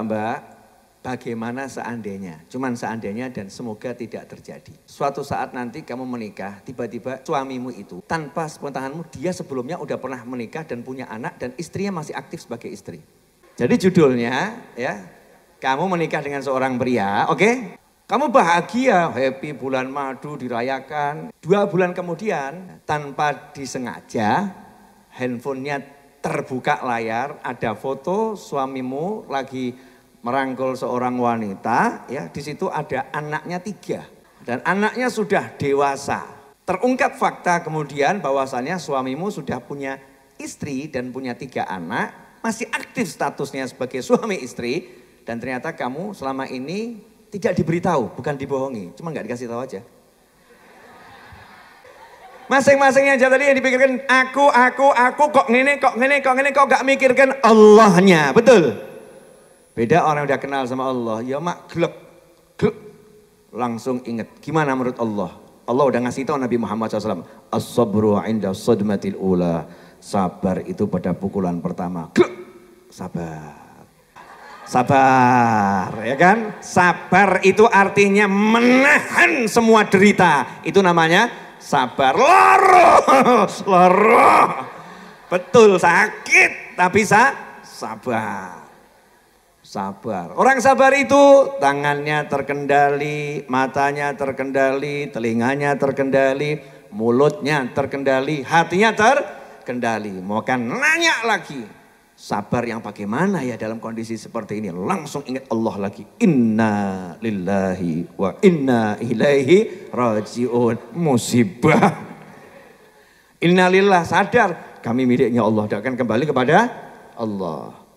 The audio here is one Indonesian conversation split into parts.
mbak-mbak, bagaimana seandainya, cuman seandainya dan semoga tidak terjadi. Suatu saat nanti kamu menikah, tiba-tiba suamimu itu tanpa sepengetahuanmu dia sebelumnya udah pernah menikah dan punya anak dan istrinya masih aktif sebagai istri. Jadi judulnya ya, kamu menikah dengan seorang pria, oke? Okay? Kamu bahagia, happy bulan madu dirayakan. Dua bulan kemudian tanpa disengaja handphonenya terbuka layar, ada foto suamimu lagi merangkul seorang wanita, ya di situ ada anaknya tiga dan anaknya sudah dewasa. Terungkap fakta kemudian bahwasannya suamimu sudah punya istri dan punya tiga anak, masih aktif statusnya sebagai suami istri dan ternyata kamu selama ini tidak diberitahu, bukan dibohongi, cuma nggak dikasih tahu aja. masing masing aja tadi yang dipikirkan aku, aku, aku kok ngene, kok ngene, kok ngene, kok gak mikirkan Allahnya, betul? Beda orang yang udah kenal sama Allah, ya mak gelap, gelap, langsung inget. Gimana menurut Allah? Allah udah ngasih tahu Nabi Muhammad SAW. As-sabru inda sadmatil ula. Sabar itu pada pukulan pertama. Glek, sabar. Sabar, ya kan? Sabar itu artinya menahan semua derita. Itu namanya sabar. Loro, loro. Betul sakit, tapi sa sabar sabar. Orang sabar itu tangannya terkendali, matanya terkendali, telinganya terkendali, mulutnya terkendali, hatinya terkendali. Mau kan nanya lagi. Sabar yang bagaimana ya dalam kondisi seperti ini? Langsung ingat Allah lagi. Inna lillahi wa inna ilaihi rajiun. Musibah. Inna Innalillah sadar kami miliknya Allah. Dan akan kembali kepada Allah.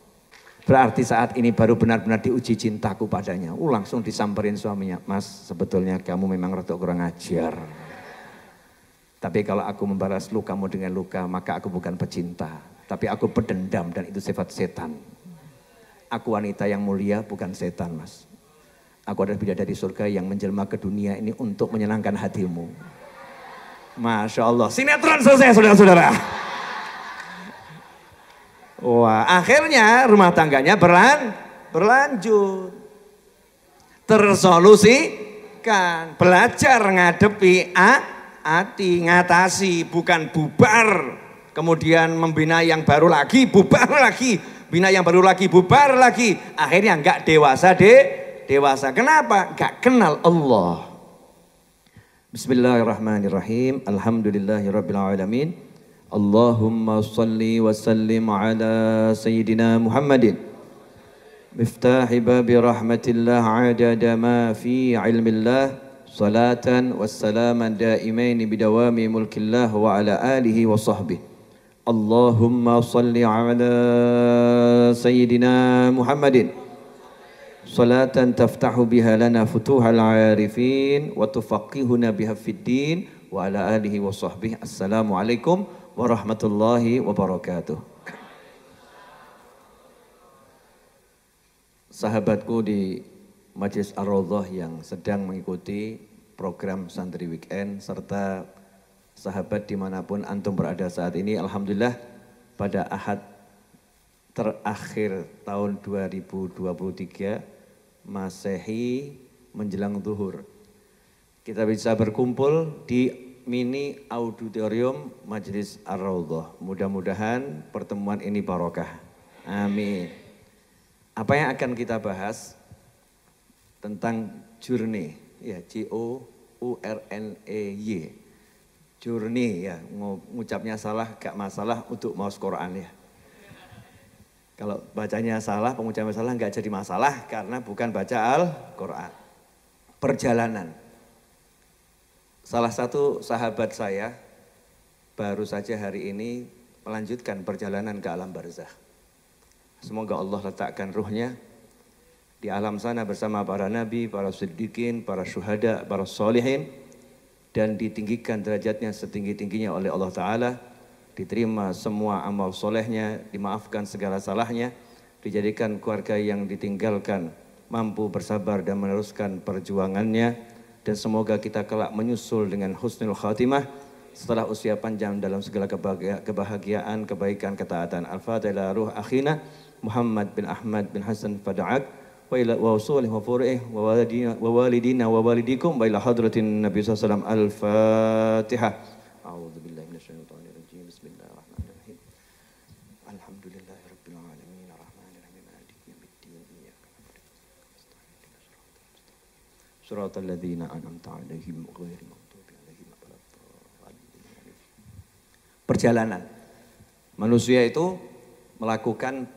Berarti saat ini baru benar-benar diuji cintaku padanya. Uh, langsung disamperin suaminya, mas sebetulnya kamu memang retuk kurang ajar. Tapi kalau aku membalas lukamu dengan luka, maka aku bukan pecinta. Tapi aku pedendam dan itu sifat setan. Aku wanita yang mulia bukan setan mas. Aku adalah bidadari surga yang menjelma ke dunia ini untuk menyenangkan hatimu. Masya Allah, sinetron selesai saudara-saudara. Wah, akhirnya rumah tangganya berlan berlanjut. kan belajar ngadepi a ati ngatasi bukan bubar. Kemudian membina yang baru lagi, bubar lagi, bina yang baru lagi, bubar lagi. Akhirnya nggak dewasa deh, dewasa. Kenapa? Nggak kenal Allah. Bismillahirrahmanirrahim. alhamdulillahirobbilalamin. اللهم صل وسلم على سيدنا محمد مفتاح باب رحمة الله عدد ما في علم الله صلاة والسلام دائمين بدوام ملك الله وعلى آله وصحبه اللهم صل على سيدنا محمد صلاة تفتح بها لنا فتوح العارفين وتفقهنا بها في الدين وعلى آله وصحبه السلام عليكم warahmatullahi wabarakatuh. Sahabatku di Majelis ar yang sedang mengikuti program Santri Weekend serta sahabat dimanapun antum berada saat ini. Alhamdulillah pada ahad terakhir tahun 2023 Masehi menjelang zuhur. Kita bisa berkumpul di mini auditorium Majelis Ar-Raudhah. Mudah-mudahan pertemuan ini barokah. Amin. Apa yang akan kita bahas tentang journey, ya J O U R N E Y. Journey ya, ngucapnya salah gak masalah untuk mau Quran ya. Kalau bacanya salah, pengucapnya salah nggak jadi masalah karena bukan baca Al-Quran. Perjalanan Salah satu sahabat saya baru saja hari ini melanjutkan perjalanan ke alam barzah. Semoga Allah letakkan ruhnya di alam sana bersama para nabi, para siddiqin, para syuhada, para solihin, dan ditinggikan derajatnya setinggi-tingginya oleh Allah Ta'ala diterima semua amal solehnya, dimaafkan segala salahnya, dijadikan keluarga yang ditinggalkan, mampu bersabar dan meneruskan perjuangannya, dan semoga kita kelak menyusul dengan husnul khatimah setelah usia panjang dalam segala kebahagiaan, kebaikan, ketaatan. Al-Fatihah ruh akhina Muhammad bin Ahmad bin Hasan Fada'ak wa ila wa usulih wa furi'ih wa walidina wa walidikum wa ila hadratin Nabi SAW. Al-Fatihah. صراط الذين أنعمت عليهم غير المغضوب عليهم Perjalanan. Manusia itu melakukan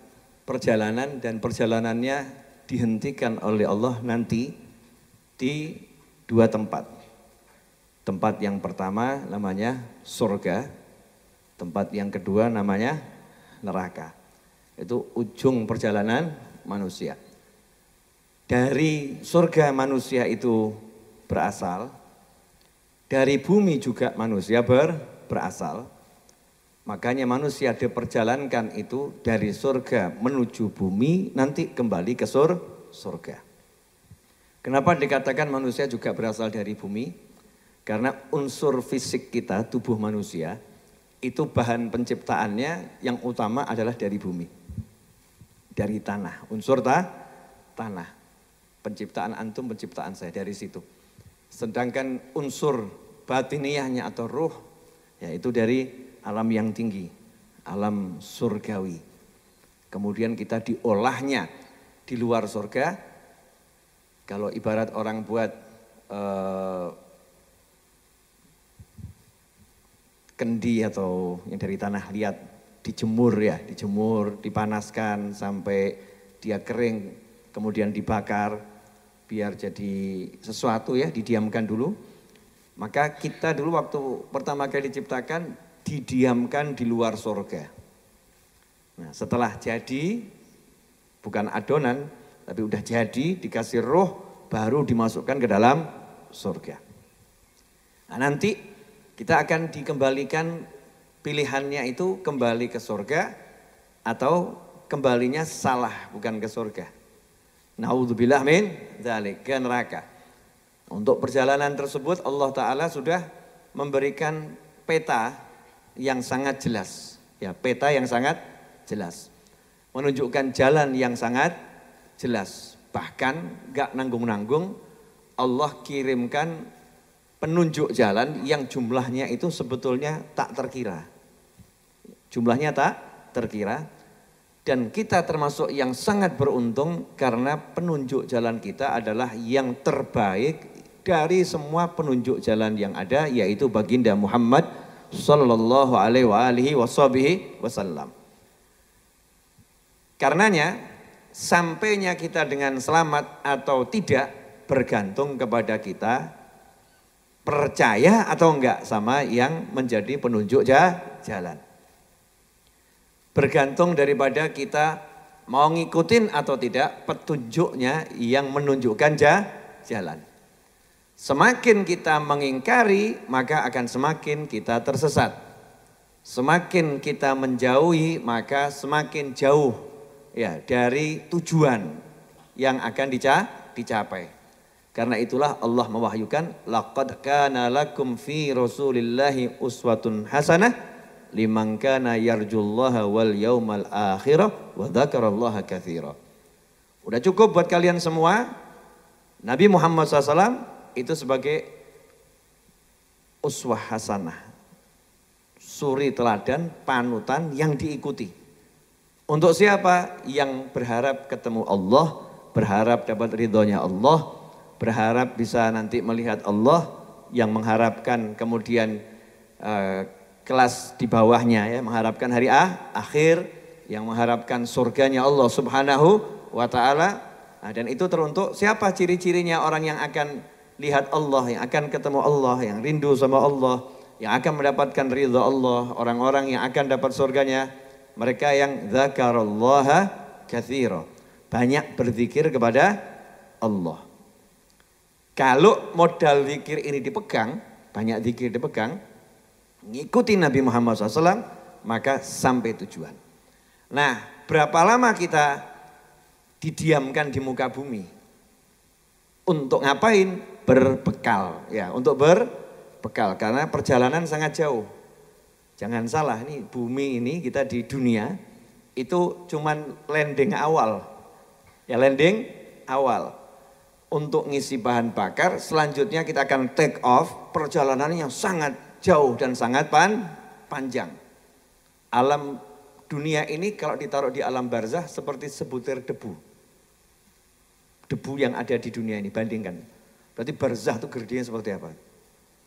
perjalanan dan perjalanannya dihentikan oleh Allah nanti di dua tempat. Tempat yang pertama namanya surga, tempat yang kedua namanya neraka. Itu ujung perjalanan manusia. Dari surga manusia itu berasal, dari bumi juga manusia ber, berasal. Makanya manusia diperjalankan itu dari surga menuju bumi, nanti kembali ke sur, surga. Kenapa dikatakan manusia juga berasal dari bumi? Karena unsur fisik kita, tubuh manusia, itu bahan penciptaannya yang utama adalah dari bumi. Dari tanah, unsur ta, tanah penciptaan antum, penciptaan saya dari situ. Sedangkan unsur batiniahnya atau ruh yaitu dari alam yang tinggi, alam surgawi. Kemudian kita diolahnya di luar surga. Kalau ibarat orang buat uh, kendi atau yang dari tanah liat dijemur ya, dijemur, dipanaskan sampai dia kering, kemudian dibakar, biar jadi sesuatu ya didiamkan dulu. Maka kita dulu waktu pertama kali diciptakan didiamkan di luar sorga Nah, setelah jadi bukan adonan tapi udah jadi dikasih roh baru dimasukkan ke dalam sorga Nah, nanti kita akan dikembalikan pilihannya itu kembali ke sorga atau kembalinya salah bukan ke surga. Naudzubillah min dzalik ke neraka. Untuk perjalanan tersebut Allah taala sudah memberikan peta yang sangat jelas. Ya, peta yang sangat jelas. Menunjukkan jalan yang sangat jelas. Bahkan gak nanggung-nanggung Allah kirimkan penunjuk jalan yang jumlahnya itu sebetulnya tak terkira. Jumlahnya tak terkira, dan kita termasuk yang sangat beruntung karena penunjuk jalan kita adalah yang terbaik dari semua penunjuk jalan yang ada yaitu baginda Muhammad sallallahu alaihi wa alihi wasallam. Karenanya sampainya kita dengan selamat atau tidak bergantung kepada kita percaya atau enggak sama yang menjadi penunjuk jalan bergantung daripada kita mau ngikutin atau tidak petunjuknya yang menunjukkan jalan. Semakin kita mengingkari, maka akan semakin kita tersesat. Semakin kita menjauhi, maka semakin jauh ya dari tujuan yang akan dicapai. Karena itulah Allah mewahyukan laqad kana lakum fi Rasulillahi uswatun hasanah liman kana yarjullaha wal yaumal akhirah wa dzakarallaha katsira. Udah cukup buat kalian semua. Nabi Muhammad SAW itu sebagai uswah hasanah. Suri teladan, panutan yang diikuti. Untuk siapa? Yang berharap ketemu Allah, berharap dapat ridhonya Allah, berharap bisa nanti melihat Allah, yang mengharapkan kemudian eh, kelas di bawahnya ya mengharapkan hari ah, akhir yang mengharapkan surganya Allah Subhanahu wa taala nah, dan itu teruntuk siapa ciri-cirinya orang yang akan lihat Allah yang akan ketemu Allah yang rindu sama Allah yang akan mendapatkan ridha Allah orang-orang yang akan dapat surganya mereka yang zakarallaha katsira banyak berzikir kepada Allah kalau modal zikir ini dipegang banyak zikir dipegang ngikuti Nabi Muhammad SAW, maka sampai tujuan. Nah, berapa lama kita didiamkan di muka bumi? Untuk ngapain? Berbekal, ya, untuk berbekal karena perjalanan sangat jauh. Jangan salah, ini bumi ini kita di dunia itu cuman landing awal. Ya landing awal untuk ngisi bahan bakar. Selanjutnya kita akan take off perjalanan yang sangat jauh dan sangat pan, panjang. Alam dunia ini kalau ditaruh di alam barzah seperti sebutir debu. Debu yang ada di dunia ini, bandingkan. Berarti barzah itu gerdinya seperti apa?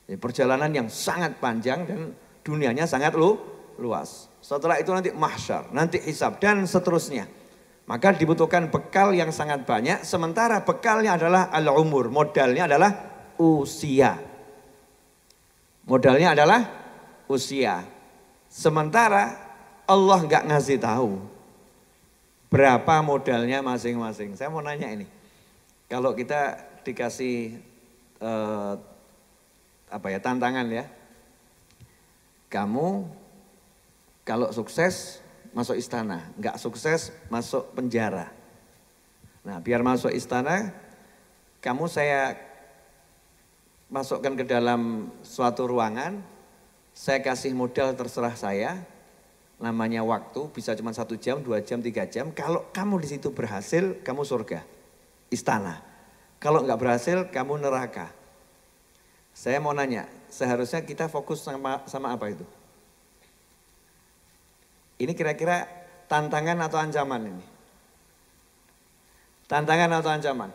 Ya, perjalanan yang sangat panjang dan dunianya sangat lu, luas. Setelah itu nanti mahsyar, nanti hisab dan seterusnya. Maka dibutuhkan bekal yang sangat banyak, sementara bekalnya adalah al-umur, modalnya adalah usia. Modalnya adalah usia. Sementara Allah nggak ngasih tahu berapa modalnya masing-masing. Saya mau nanya ini, kalau kita dikasih eh, apa ya tantangan ya, kamu kalau sukses masuk istana, nggak sukses masuk penjara. Nah, biar masuk istana, kamu saya masukkan ke dalam suatu ruangan, saya kasih modal terserah saya, namanya waktu bisa cuma satu jam, dua jam, tiga jam. Kalau kamu di situ berhasil, kamu surga, istana. Kalau nggak berhasil, kamu neraka. Saya mau nanya, seharusnya kita fokus sama, sama apa itu? Ini kira-kira tantangan atau ancaman ini? Tantangan atau ancaman?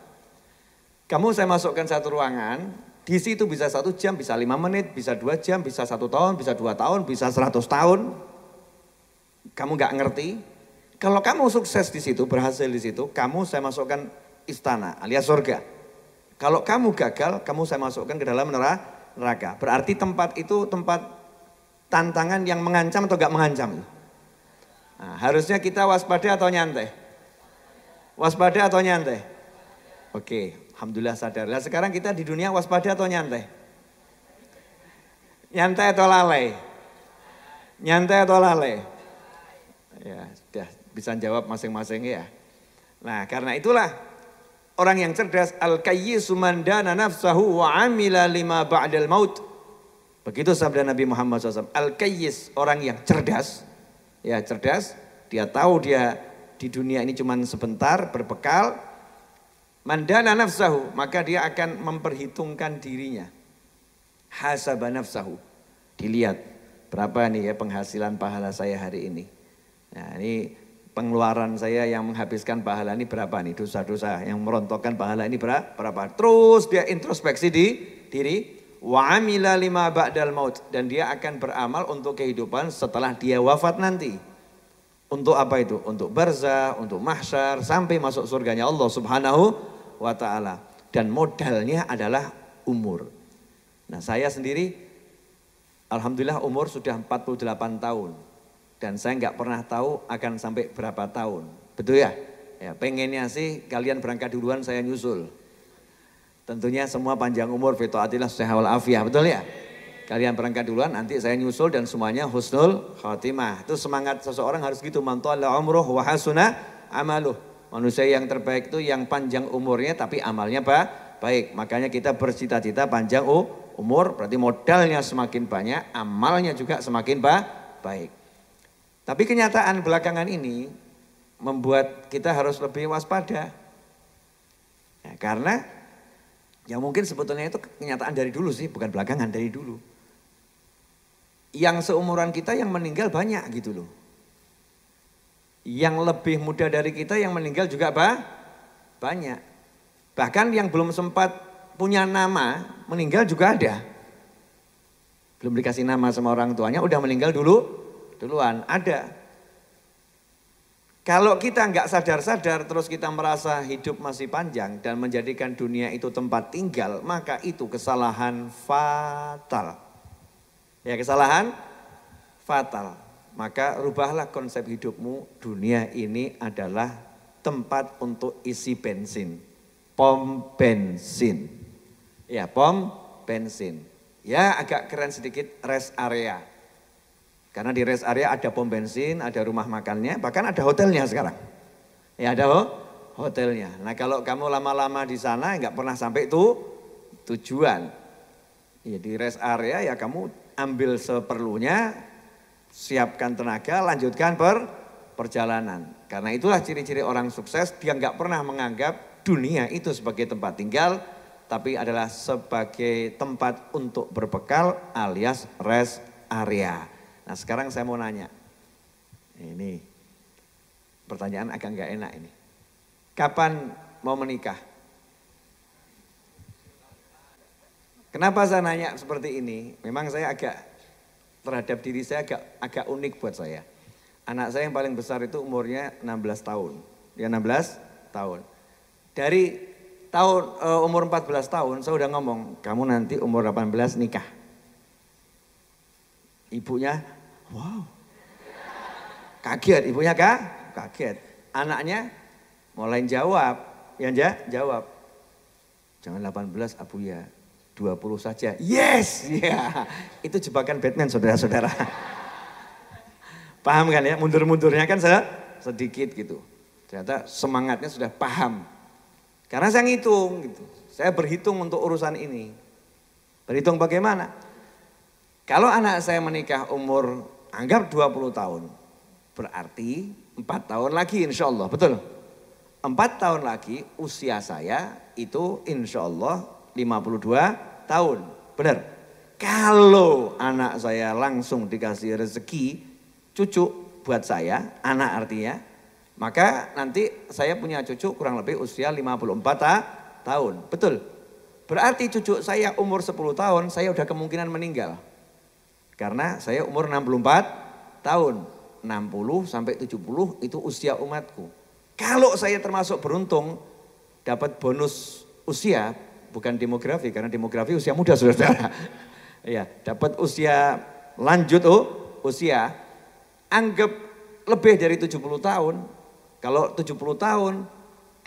Kamu saya masukkan satu ruangan, di situ bisa satu jam, bisa lima menit, bisa dua jam, bisa satu tahun, bisa dua tahun, bisa seratus tahun. Kamu nggak ngerti. Kalau kamu sukses di situ, berhasil di situ, kamu saya masukkan istana alias surga. Kalau kamu gagal, kamu saya masukkan ke dalam neraka. Berarti tempat itu tempat tantangan yang mengancam atau gak mengancam. Nah, harusnya kita waspada atau nyantai? Waspada atau nyantai? Oke, Alhamdulillah sadar. Lah sekarang kita di dunia waspada atau nyantai? Nyantai atau lalai? Nyantai atau lalai? Ya, sudah bisa jawab masing-masing ya. Nah, karena itulah orang yang cerdas al kayyisu sumandana nafsahu wa amila lima ba'dal maut. Begitu sabda Nabi Muhammad SAW. Al kayyis orang yang cerdas, ya cerdas, dia tahu dia di dunia ini cuma sebentar berbekal, Mandana nafsahu, maka dia akan memperhitungkan dirinya. Hasaba nafsahu. Dilihat, berapa nih ya penghasilan pahala saya hari ini. Nah ini pengeluaran saya yang menghabiskan pahala ini berapa nih. Dosa-dosa yang merontokkan pahala ini berapa. Terus dia introspeksi di diri. Wa amila lima ba'dal maut. Dan dia akan beramal untuk kehidupan setelah dia wafat nanti. Untuk apa itu? Untuk barzah, untuk mahsyar, sampai masuk surganya Allah subhanahu wa taala dan modalnya adalah umur. Nah, saya sendiri alhamdulillah umur sudah 48 tahun dan saya nggak pernah tahu akan sampai berapa tahun. Betul ya? Ya, pengennya sih kalian berangkat duluan saya nyusul. Tentunya semua panjang umur Vito Atilah sehat wal betul ya? Kalian berangkat duluan nanti saya nyusul dan semuanya husnul khotimah. Itu semangat seseorang harus gitu Allah umroh wahasuna hasuna amaluh. Manusia yang terbaik itu yang panjang umurnya tapi amalnya apa? baik. Makanya kita bercita-cita panjang umur, berarti modalnya semakin banyak, amalnya juga semakin baik. Tapi kenyataan belakangan ini membuat kita harus lebih waspada. Ya, karena ya mungkin sebetulnya itu kenyataan dari dulu sih, bukan belakangan dari dulu. Yang seumuran kita yang meninggal banyak gitu loh yang lebih muda dari kita yang meninggal juga apa? banyak. Bahkan yang belum sempat punya nama meninggal juga ada. Belum dikasih nama sama orang tuanya udah meninggal dulu duluan ada. Kalau kita nggak sadar-sadar terus kita merasa hidup masih panjang dan menjadikan dunia itu tempat tinggal maka itu kesalahan fatal. Ya kesalahan fatal. Maka rubahlah konsep hidupmu, dunia ini adalah tempat untuk isi bensin. Pom bensin. Ya, pom bensin. Ya, agak keren sedikit rest area. Karena di rest area ada pom bensin, ada rumah makannya, bahkan ada hotelnya sekarang. Ya, ada ho? hotelnya. Nah, kalau kamu lama-lama di sana nggak pernah sampai itu tujuan. Ya, di rest area ya kamu ambil seperlunya, siapkan tenaga, lanjutkan per perjalanan. Karena itulah ciri-ciri orang sukses, dia nggak pernah menganggap dunia itu sebagai tempat tinggal, tapi adalah sebagai tempat untuk berbekal alias rest area. Nah sekarang saya mau nanya, ini pertanyaan agak nggak enak ini. Kapan mau menikah? Kenapa saya nanya seperti ini? Memang saya agak terhadap diri saya agak agak unik buat saya. Anak saya yang paling besar itu umurnya 16 tahun. Ya 16 tahun. Dari tahun uh, umur 14 tahun saya udah ngomong, kamu nanti umur 18 nikah. Ibunya, wow. Kaget, ibunya kah kaget. Anaknya mulai jawab, ya jawab. Jangan 18 abu ya, 20 saja. Yes, ya. Yeah. Itu jebakan Batman saudara-saudara. paham kan ya, mundur-mundurnya kan sedikit gitu. Ternyata semangatnya sudah paham. Karena saya ngitung gitu. Saya berhitung untuk urusan ini. Berhitung bagaimana? Kalau anak saya menikah umur anggap 20 tahun. Berarti 4 tahun lagi insya Allah, betul? 4 tahun lagi usia saya itu insya Allah 52 tahun. Benar. Kalau anak saya langsung dikasih rezeki, cucu buat saya, anak artinya, maka nanti saya punya cucu kurang lebih usia 54 ta tahun. Betul. Berarti cucu saya umur 10 tahun, saya udah kemungkinan meninggal. Karena saya umur 64 tahun. 60 sampai 70 itu usia umatku. Kalau saya termasuk beruntung dapat bonus usia bukan demografi karena demografi usia muda saudara. Iya dapat usia lanjut oh, usia anggap lebih dari 70 tahun. Kalau 70 tahun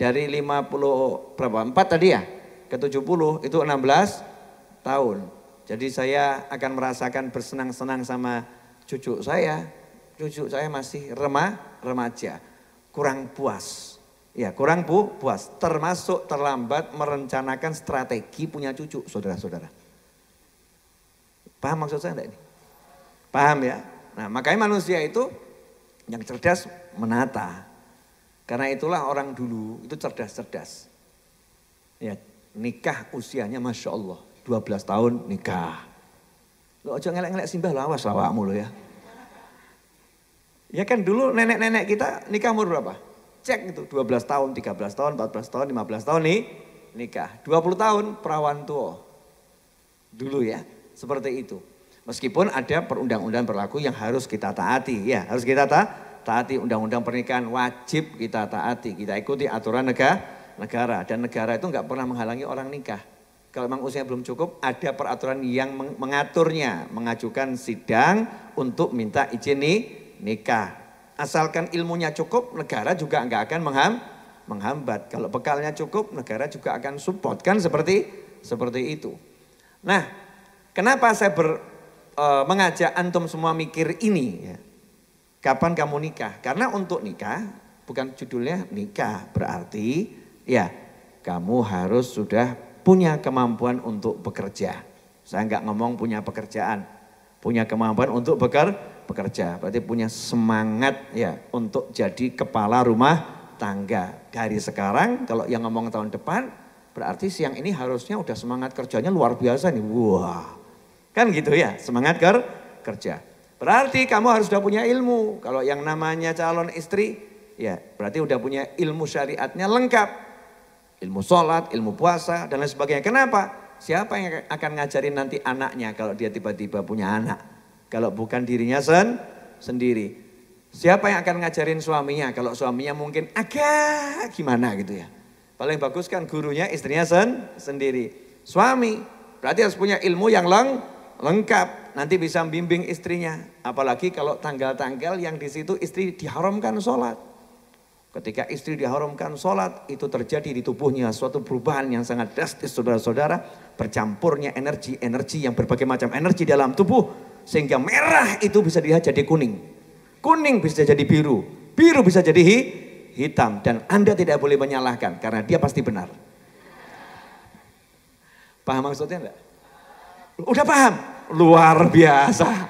dari 50 berapa? 4 tadi ya? Ke 70 itu 16 tahun. Jadi saya akan merasakan bersenang-senang sama cucu saya. Cucu saya masih remah, remaja, kurang puas Ya, kurang bu, puas. Termasuk terlambat merencanakan strategi punya cucu, saudara-saudara. Paham maksud saya enggak ini? Paham ya? Nah, makanya manusia itu yang cerdas menata. Karena itulah orang dulu itu cerdas-cerdas. Ya, nikah usianya Masya Allah. 12 tahun nikah. Lo aja ngelek-ngelek simbah lo awas lawakmu lo ya. Ya kan dulu nenek-nenek kita nikah umur berapa? Cek itu 12 tahun, 13 tahun, 14 tahun, 15 tahun nih nikah. 20 tahun perawan tua. Dulu ya, seperti itu. Meskipun ada perundang-undang berlaku yang harus kita taati, ya harus kita ta taati undang-undang pernikahan wajib kita taati, kita ikuti aturan negara, negara dan negara itu nggak pernah menghalangi orang nikah. Kalau memang usianya belum cukup, ada peraturan yang mengaturnya, mengajukan sidang untuk minta izin nih, nikah. Asalkan ilmunya cukup, negara juga nggak akan mengham, menghambat. Kalau bekalnya cukup, negara juga akan support kan seperti seperti itu. Nah, kenapa saya ber, e, mengajak antum semua mikir ini? Ya. Kapan kamu nikah? Karena untuk nikah bukan judulnya nikah berarti ya kamu harus sudah punya kemampuan untuk bekerja. Saya nggak ngomong punya pekerjaan, punya kemampuan untuk bekar, bekerja. Berarti punya semangat ya untuk jadi kepala rumah tangga. Dari sekarang kalau yang ngomong tahun depan berarti siang ini harusnya udah semangat kerjanya luar biasa nih. Wah. Kan gitu ya, semangat ker kerja. Berarti kamu harus sudah punya ilmu. Kalau yang namanya calon istri ya berarti udah punya ilmu syariatnya lengkap. Ilmu sholat, ilmu puasa dan lain sebagainya. Kenapa? Siapa yang akan ngajarin nanti anaknya kalau dia tiba-tiba punya anak? Kalau bukan dirinya sen sendiri. Siapa yang akan ngajarin suaminya kalau suaminya mungkin agak gimana gitu ya. Paling bagus kan gurunya istrinya sen sendiri. Suami berarti harus punya ilmu yang leng lengkap. Nanti bisa bimbing istrinya. Apalagi kalau tanggal-tanggal yang di situ istri diharamkan sholat. Ketika istri diharamkan sholat, itu terjadi di tubuhnya suatu perubahan yang sangat drastis saudara-saudara. Bercampurnya energi-energi yang berbagai macam energi dalam tubuh. Sehingga merah itu bisa dilihat jadi kuning. Kuning bisa jadi biru. Biru bisa jadi hitam. Dan Anda tidak boleh menyalahkan karena dia pasti benar. Paham maksudnya enggak? Udah paham? Luar biasa.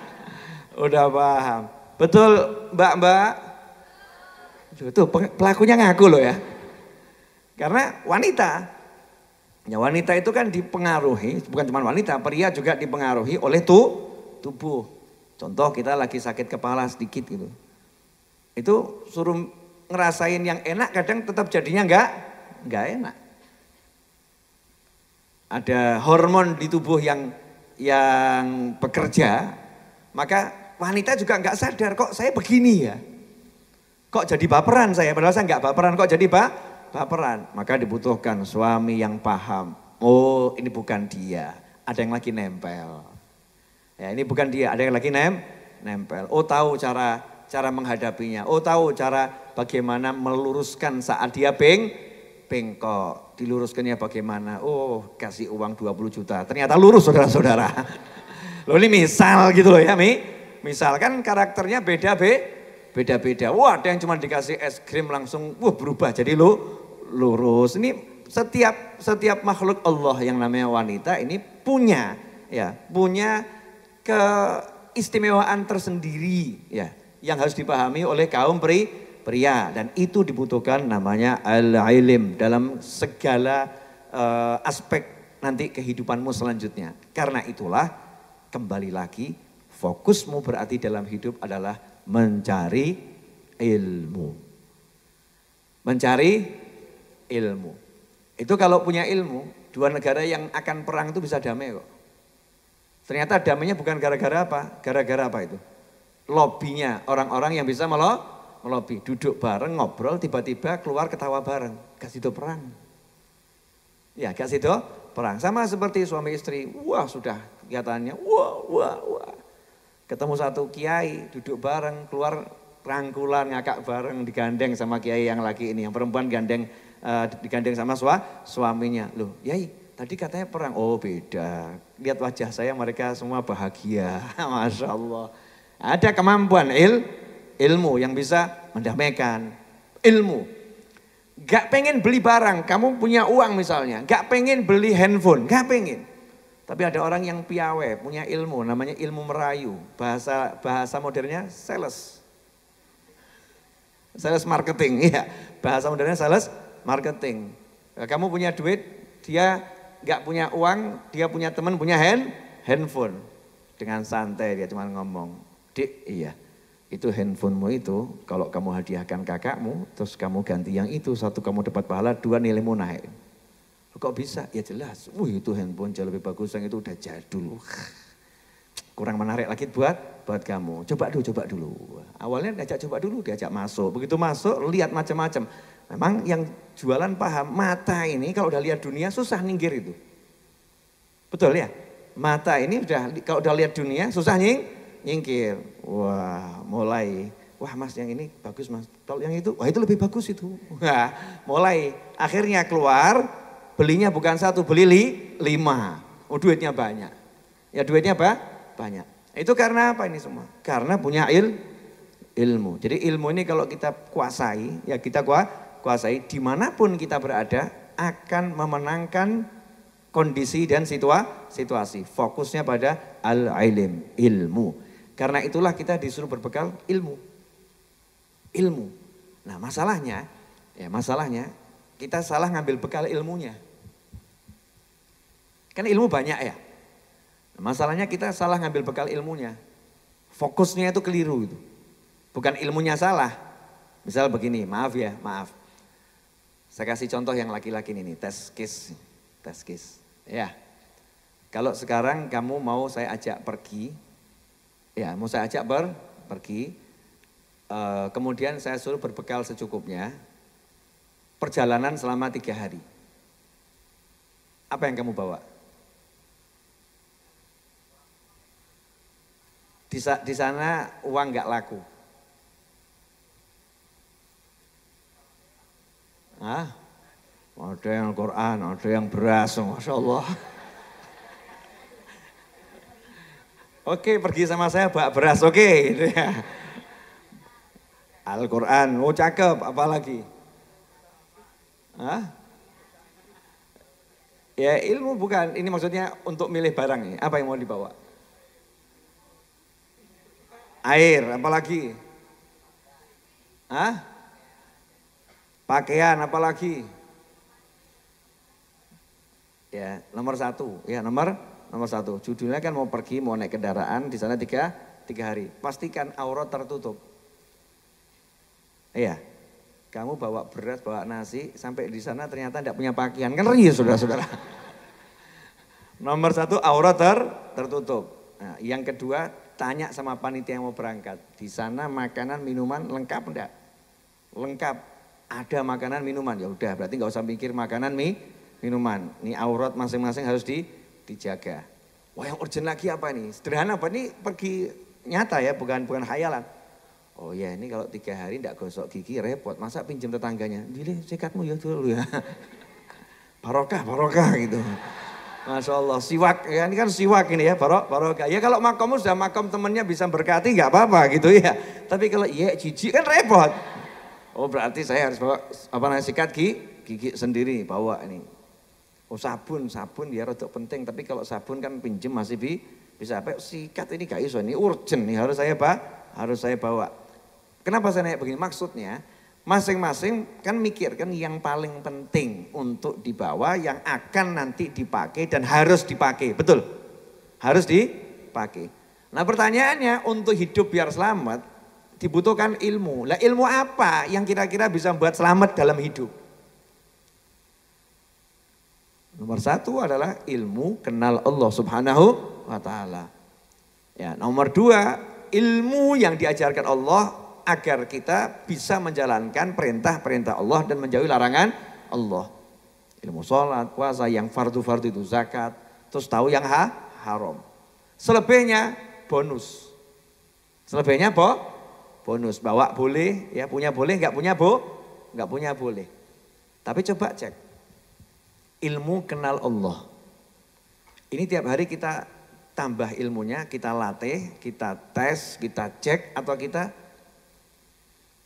Udah paham. Betul mbak-mbak? Tuh, tuh pelakunya ngaku loh ya. Karena wanita. Ya wanita itu kan dipengaruhi, bukan cuma wanita, pria juga dipengaruhi oleh tuh, tubuh. Contoh kita lagi sakit kepala sedikit gitu. Itu suruh ngerasain yang enak kadang tetap jadinya enggak, enggak enak. Ada hormon di tubuh yang yang bekerja, maka wanita juga enggak sadar kok saya begini ya. Kok jadi baperan saya? Padahal saya nggak baperan. Kok jadi ba baperan? Maka dibutuhkan suami yang paham. Oh ini bukan dia. Ada yang lagi nempel. Ya ini bukan dia. Ada yang lagi nem nempel. Oh tahu cara cara menghadapinya. Oh tahu cara bagaimana meluruskan saat dia beng bengkok. Diluruskannya bagaimana? Oh kasih uang 20 juta. Ternyata lurus saudara-saudara. Loh ini misal gitu loh ya Mi. Misalkan karakternya beda be beda-beda. Wah ada yang cuma dikasih es krim langsung wah berubah jadi lu lurus. Ini setiap setiap makhluk Allah yang namanya wanita ini punya ya punya keistimewaan tersendiri ya yang harus dipahami oleh kaum pri, pria dan itu dibutuhkan namanya al-ilm dalam segala uh, aspek nanti kehidupanmu selanjutnya. Karena itulah kembali lagi fokusmu berarti dalam hidup adalah mencari ilmu. Mencari ilmu. Itu kalau punya ilmu, dua negara yang akan perang itu bisa damai kok. Ternyata damainya bukan gara-gara apa? Gara-gara apa itu? Lobbynya orang-orang yang bisa melo melobi, duduk bareng, ngobrol, tiba-tiba keluar ketawa bareng. Gak situ perang. Ya, gak situ perang. Sama seperti suami istri. Wah, sudah kelihatannya. Wah, wah, wah ketemu satu kiai, duduk bareng, keluar rangkulan, ngakak bareng, digandeng sama kiai yang laki ini. Yang perempuan gandeng, uh, digandeng sama sua, suaminya. Loh, yai, tadi katanya perang. Oh beda, lihat wajah saya mereka semua bahagia. Masya Allah. Ada kemampuan il, ilmu yang bisa mendamaikan. Ilmu. Gak pengen beli barang, kamu punya uang misalnya. Gak pengen beli handphone, gak pengen. Tapi ada orang yang piawe, punya ilmu, namanya ilmu merayu. Bahasa bahasa modernnya sales. Sales marketing, iya, Bahasa modernnya sales marketing. Nah, kamu punya duit, dia nggak punya uang, dia punya teman, punya hand, handphone. Dengan santai dia cuma ngomong, dik iya itu handphonemu itu kalau kamu hadiahkan kakakmu terus kamu ganti yang itu satu kamu dapat pahala dua nilaimu naik Kok bisa? Ya jelas. Wih itu handphone jauh lebih bagus yang itu udah jadul. Kurang menarik lagi buat buat kamu. Coba dulu, coba dulu. Awalnya diajak coba dulu, diajak masuk. Begitu masuk, lihat macam-macam. Memang yang jualan paham, mata ini kalau udah lihat dunia susah ninggir itu. Betul ya? Mata ini udah kalau udah lihat dunia susah nying, nyingkir. Wah, mulai wah mas yang ini bagus mas, kalau yang itu, wah itu lebih bagus itu. Wah, mulai akhirnya keluar Belinya bukan satu, beli li, lima. Oh duitnya banyak. Ya duitnya apa? Banyak. Itu karena apa ini semua? Karena punya il, ilmu. Jadi ilmu ini kalau kita kuasai, ya kita kuasai dimanapun kita berada akan memenangkan kondisi dan situa, situasi. Fokusnya pada al ilm ilmu. Karena itulah kita disuruh berbekal ilmu. Ilmu. Nah masalahnya, ya masalahnya kita salah ngambil bekal ilmunya. Kan ilmu banyak ya. Nah, masalahnya kita salah ngambil bekal ilmunya. Fokusnya itu keliru itu. Bukan ilmunya salah. Misal begini, maaf ya, maaf. Saya kasih contoh yang laki-laki ini, tes kiss, tes kiss. Ya. Kalau sekarang kamu mau saya ajak pergi, ya mau saya ajak ber, pergi, E, kemudian saya suruh berbekal secukupnya. Perjalanan selama tiga hari. Apa yang kamu bawa? Di, di sana uang nggak laku. Hah? Ada yang Al-Quran, ada yang beras, Masya Allah. Oke, pergi sama saya bak beras, oke. Gitu ya. Al-Quran, oh cakep, apalagi. Hah? Ya ilmu bukan, ini maksudnya untuk milih barang. Apa yang mau dibawa? Air, apalagi? Hah? Pakaian, apalagi? Ya, nomor satu. Ya, nomor nomor satu. Judulnya kan mau pergi, mau naik kendaraan, di sana tiga, tiga hari. Pastikan aurat tertutup. Iya. Kamu bawa beras, bawa nasi, sampai di sana ternyata tidak punya pakaian. Kan ya saudara-saudara. nomor satu, aurat ter, tertutup. Nah, yang kedua, Tanya sama panitia yang mau berangkat. Di sana makanan, minuman lengkap enggak? Lengkap. Ada makanan, minuman. Ya udah, berarti nggak usah mikir makanan, mie, minuman. Ini aurat masing-masing harus di, dijaga. Wah, yang urgent lagi apa nih? Sederhana apa nih? Pergi nyata ya, bukan bukan khayalan. Oh ya ini kalau tiga hari tidak gosok gigi repot. Masa pinjam tetangganya? Jadi sikatmu ya dulu ya. barokah, barokah gitu. Masya Allah, siwak, ya, ini kan siwak ini ya, barok, barokah. Ya kalau makomus sudah makom temennya bisa berkati nggak apa-apa gitu ya. Tapi kalau iya jijik kan repot. Oh berarti saya harus bawa apa namanya sikat gigi, gigi sendiri bawa ini. Oh sabun, sabun ya untuk penting, tapi kalau sabun kan pinjem masih bi, bisa apa sikat ini gak iso ini urgent nih harus saya pak harus saya bawa. Kenapa saya naik begini? Maksudnya Masing-masing kan mikir kan yang paling penting untuk dibawa yang akan nanti dipakai dan harus dipakai. Betul? Harus dipakai. Nah pertanyaannya untuk hidup biar selamat dibutuhkan ilmu. Lah ilmu apa yang kira-kira bisa membuat selamat dalam hidup? Nomor satu adalah ilmu kenal Allah subhanahu wa ta'ala. Ya, nomor dua ilmu yang diajarkan Allah agar kita bisa menjalankan perintah-perintah Allah dan menjauhi larangan Allah. Ilmu sholat, puasa, yang fardu-fardu itu zakat, terus tahu yang ha, haram. Selebihnya bonus. Selebihnya bo, bonus. Bawa boleh, ya punya boleh, nggak punya bo, nggak punya boleh. Tapi coba cek. Ilmu kenal Allah. Ini tiap hari kita tambah ilmunya, kita latih, kita tes, kita cek atau kita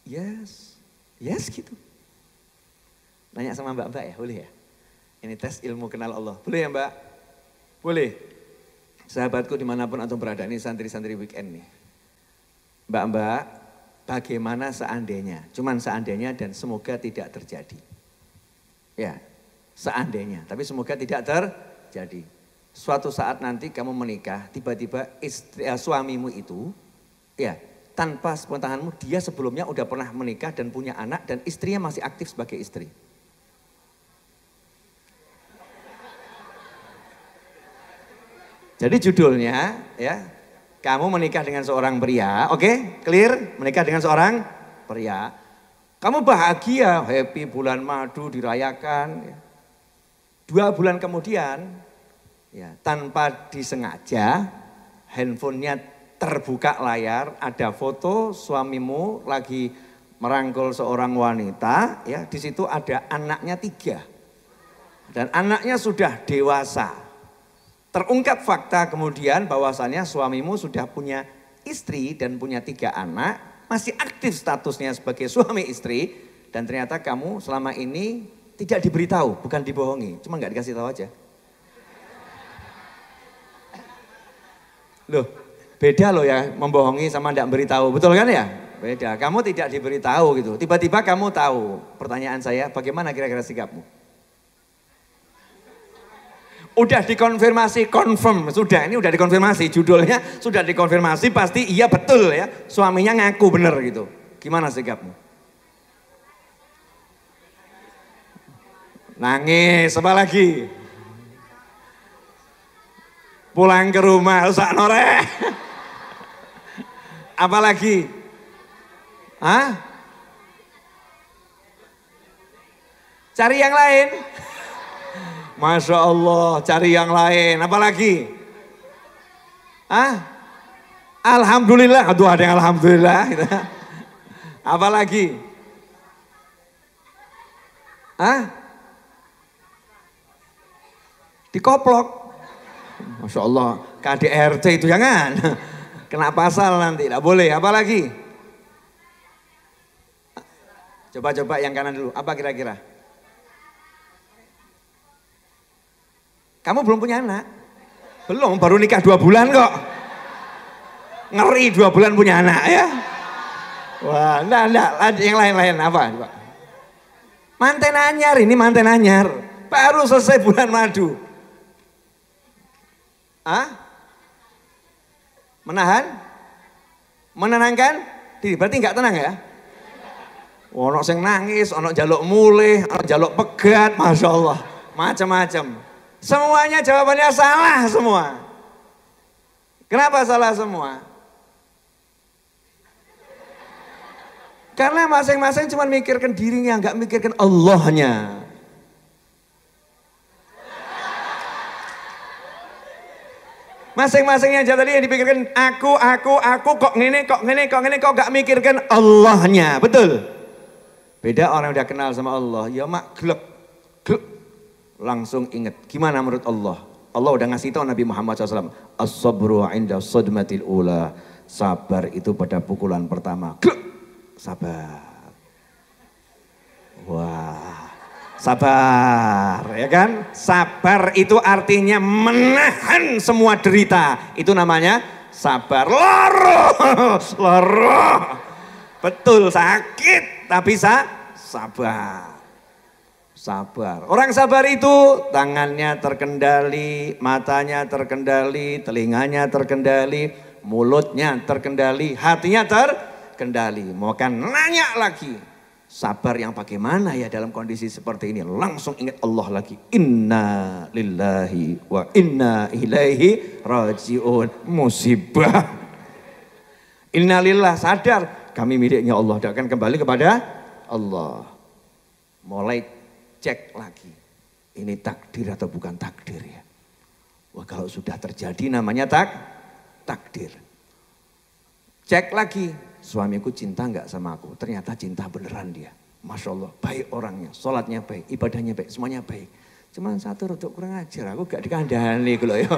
Yes, yes gitu. Nanya sama mbak-mbak ya, boleh ya? Ini tes ilmu kenal Allah. Boleh ya mbak? Boleh. Sahabatku dimanapun atau berada, ini santri-santri weekend nih. Mbak-mbak, bagaimana seandainya? Cuman seandainya dan semoga tidak terjadi. Ya, seandainya. Tapi semoga tidak terjadi. Suatu saat nanti kamu menikah, tiba-tiba istri, eh, suamimu itu, ya tanpa sepengetahuanmu dia sebelumnya udah pernah menikah dan punya anak dan istrinya masih aktif sebagai istri. Jadi judulnya ya, kamu menikah dengan seorang pria, oke? Okay? Clear? Menikah dengan seorang pria. Kamu bahagia, happy bulan madu dirayakan. Ya. Dua bulan kemudian, ya tanpa disengaja handphonenya terbuka layar, ada foto suamimu lagi merangkul seorang wanita, ya di situ ada anaknya tiga. Dan anaknya sudah dewasa. Terungkap fakta kemudian bahwasannya suamimu sudah punya istri dan punya tiga anak, masih aktif statusnya sebagai suami istri, dan ternyata kamu selama ini tidak diberitahu, bukan dibohongi, cuma nggak dikasih tahu aja. Loh, Beda loh ya membohongi sama tidak beritahu, betul kan ya? Beda, kamu tidak diberitahu gitu. Tiba-tiba kamu tahu. Pertanyaan saya, bagaimana kira-kira sikapmu? Udah dikonfirmasi, confirm. Sudah, ini udah dikonfirmasi. Judulnya sudah dikonfirmasi, pasti iya betul ya. Suaminya ngaku bener gitu. Gimana sikapmu? Nangis, apa lagi? Pulang ke rumah, usah noreh. Apalagi? Hah? Cari yang lain. Masya Allah, cari yang lain. Apalagi? Hah? Alhamdulillah. Aduh ada yang Alhamdulillah. Apalagi? Hah? Dikoplok. Masya Allah, KDRT itu jangan. Kena pasal nanti, tidak boleh. Apalagi? Coba-coba yang kanan dulu, apa kira-kira? Kamu belum punya anak? Belum, baru nikah dua bulan kok. Ngeri dua bulan punya anak ya. Wah, enggak, enggak. Yang lain-lain apa? Coba. Manten anyar, ini manten anyar. Baru selesai bulan madu. Ah? Menahan? Menenangkan? Diri. Berarti nggak tenang ya? Oh, ono sing nangis, ono jaluk mulih, ono jaluk pegat, masya Allah, macam-macam. Semuanya jawabannya salah semua. Kenapa salah semua? Karena masing-masing cuma mikirkan dirinya, nggak mikirkan Allahnya. Masing-masing yang tadi yang dipikirkan aku, aku, aku kok ngene, kok ngene, kok ngene, kok gak mikirkan Allahnya, betul? Beda orang yang udah kenal sama Allah, ya mak glek, glek, langsung inget. Gimana menurut Allah? Allah udah ngasih tahu Nabi Muhammad SAW. As-sabru inda sadmatil ula. Sabar itu pada pukulan pertama. Glek, sabar. Wah. Sabar, ya kan? Sabar itu artinya menahan semua derita. Itu namanya sabar. Loro, loro. Betul sakit, tapi sa sabar. Sabar. Orang sabar itu tangannya terkendali, matanya terkendali, telinganya terkendali, mulutnya terkendali, hatinya terkendali. Mau kan nanya lagi, sabar yang bagaimana ya dalam kondisi seperti ini. Langsung ingat Allah lagi. Inna lillahi wa inna ilaihi rajiun. Musibah. Inna Lillah sadar kami miliknya Allah. Dan akan kembali kepada Allah. Mulai cek lagi. Ini takdir atau bukan takdir ya. Wah kalau sudah terjadi namanya tak takdir. Cek lagi suamiku cinta nggak sama aku? Ternyata cinta beneran dia. Masya Allah, baik orangnya, sholatnya baik, ibadahnya baik, semuanya baik. Cuman satu rodok kurang ajar, aku gak dikandani gitu ya.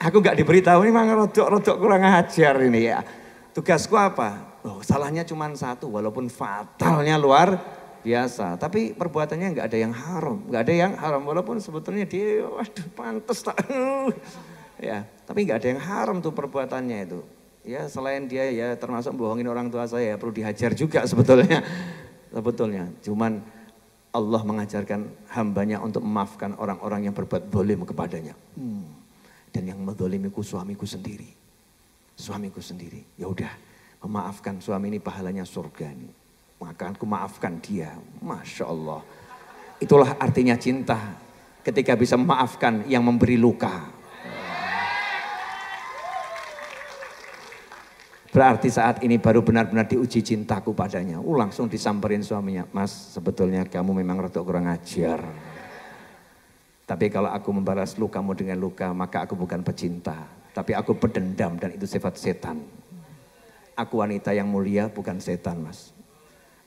Aku gak diberitahu, ini memang rodok-rodok kurang ajar ini ya. Tugasku apa? Oh, salahnya cuma satu, walaupun fatalnya luar biasa. Tapi perbuatannya nggak ada yang haram, nggak ada yang haram. Walaupun sebetulnya dia, waduh pantas tak. ya, tapi nggak ada yang haram tuh perbuatannya itu ya selain dia ya termasuk bohongin orang tua saya ya perlu dihajar juga sebetulnya sebetulnya cuman Allah mengajarkan hambanya untuk memaafkan orang-orang yang berbuat dolim kepadanya hmm. dan yang mendolimiku suamiku sendiri suamiku sendiri ya udah memaafkan suami ini pahalanya surga ini maka aku maafkan dia masya Allah itulah artinya cinta ketika bisa memaafkan yang memberi luka Berarti saat ini baru benar-benar diuji cintaku padanya. Uh, langsung disamperin suaminya. Mas, sebetulnya kamu memang retuk kurang ajar. Tapi kalau aku membalas lukamu dengan luka, maka aku bukan pecinta. Tapi aku pedendam dan itu sifat setan. Aku wanita yang mulia bukan setan mas.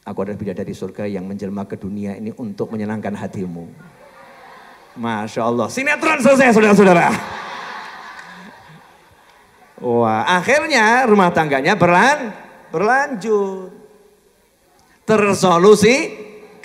Aku adalah bidadari surga yang menjelma ke dunia ini untuk menyenangkan hatimu. Masya Allah. Sinetron selesai saudara-saudara. Wah, akhirnya rumah tangganya berlan, berlanjut.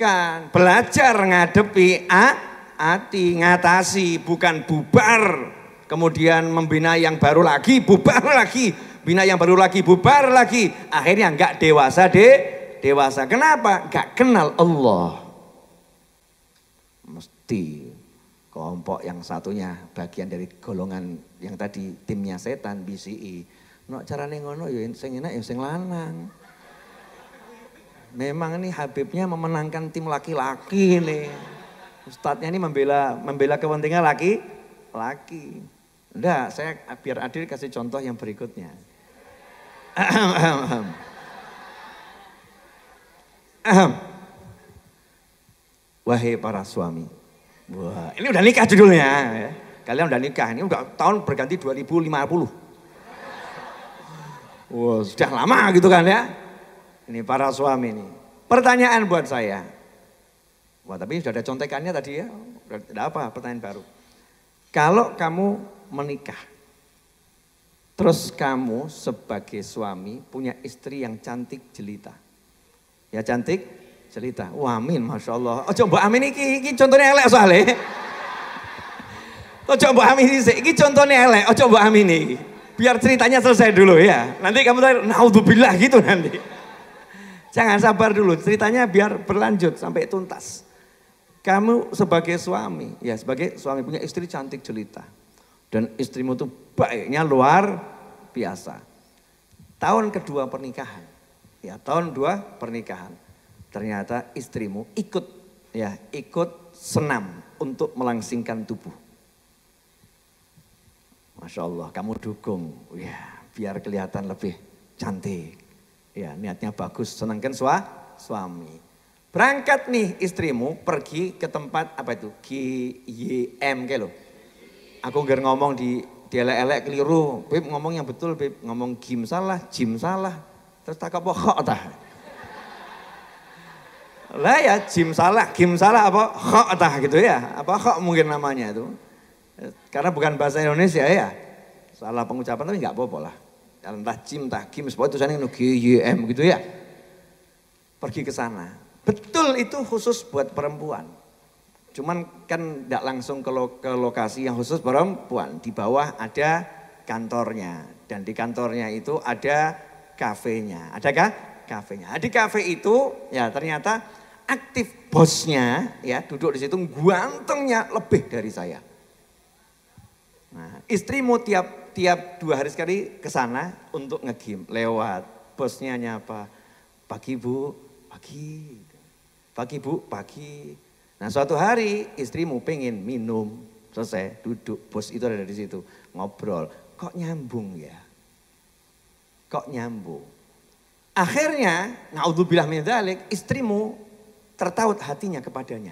kan belajar ngadepi a, ati ngatasi, bukan bubar. Kemudian membina yang baru lagi, bubar lagi, bina yang baru lagi, bubar lagi. Akhirnya enggak dewasa deh, dewasa. Kenapa? enggak kenal Allah. Mesti kelompok yang satunya bagian dari golongan yang tadi timnya setan BCI no cara ngono ya sing enak ya sing lanang memang ini Habibnya memenangkan tim laki-laki ini. Ustadznya ini membela membela kepentingan laki laki enggak saya biar adil kasih contoh yang berikutnya Wahai para suami, Wah, ini udah nikah judulnya. Ya. Kalian udah nikah, ini udah tahun berganti 2050. Wah, sudah lama gitu kan ya. Ini para suami ini. Pertanyaan buat saya. Wah, tapi sudah ada contekannya tadi ya. Udah apa, pertanyaan baru. Kalau kamu menikah, terus kamu sebagai suami punya istri yang cantik jelita. Ya cantik, cerita. Wah oh, amin, Masya Allah. Oh coba amin iki, iki contohnya elek soalnya. Oh coba amin sih, iki contohnya elek. Oh coba amin ini, Biar ceritanya selesai dulu ya. Nanti kamu tanya, naudzubillah gitu nanti. Jangan sabar dulu, ceritanya biar berlanjut sampai tuntas. Kamu sebagai suami, ya sebagai suami punya istri cantik jelita. Dan istrimu tuh baiknya luar biasa. Tahun kedua pernikahan, ya tahun dua pernikahan. Ternyata istrimu ikut ya, ikut senam untuk melangsingkan tubuh. Masya Allah, kamu dukung, ya, biar kelihatan lebih cantik. Ya, niatnya bagus, senangkan sua, suami. Berangkat nih istrimu pergi ke tempat apa itu? GYM kayak lo. Aku nggak ngomong di dielek-elek keliru. Bib ngomong yang betul, Bib ngomong gim salah, gym salah. Terus tak kok tah. Lah ya jim salah, Kim salah apa kok, tah gitu ya. Apa kok mungkin namanya itu. Eh, karena bukan bahasa Indonesia ya. Salah pengucapan tapi nggak apa-apa lah. Entah jim, entah kim, sebab itu sana GYM gitu ya. Pergi ke sana. Betul itu khusus buat perempuan. Cuman kan tidak langsung ke, lo, ke lokasi yang khusus perempuan. Di bawah ada kantornya. Dan di kantornya itu ada kafenya. Adakah kafenya? Di kafe itu ya ternyata aktif bosnya ya duduk di situ gantengnya lebih dari saya. Nah, istrimu tiap tiap dua hari sekali ke sana untuk ngegim lewat bosnya nyapa pagi bu pagi pagi bu pagi nah suatu hari istrimu pengen minum selesai duduk bos itu ada di situ ngobrol kok nyambung ya kok nyambung akhirnya naudzubillah min istrimu tertaut hatinya kepadanya.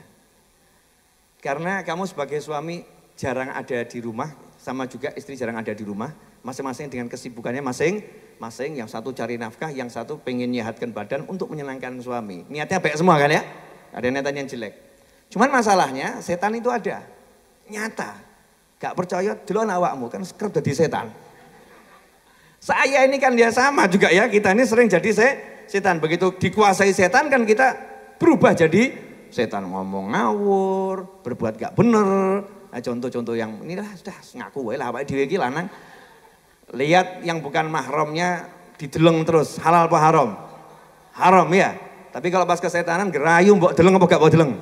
Karena kamu sebagai suami jarang ada di rumah, sama juga istri jarang ada di rumah, masing-masing dengan kesibukannya masing, masing yang satu cari nafkah, yang satu pengen nyehatkan badan untuk menyenangkan suami. Niatnya baik semua kan ya? Ada niatan yang jelek. Cuman masalahnya setan itu ada, nyata. Gak percaya, dulu awakmu kan skrip jadi setan. Saya ini kan dia ya sama juga ya, kita ini sering jadi se setan. Begitu dikuasai setan kan kita berubah jadi setan ngomong ngawur, berbuat gak bener. Nah, contoh-contoh yang inilah sudah ngaku wae lah awake dhewe iki lanang. Lihat yang bukan mahramnya dideleng terus halal apa haram? Haram ya. Tapi kalau pas kesetanan gerayu mbok deleng apa gak mbok deleng?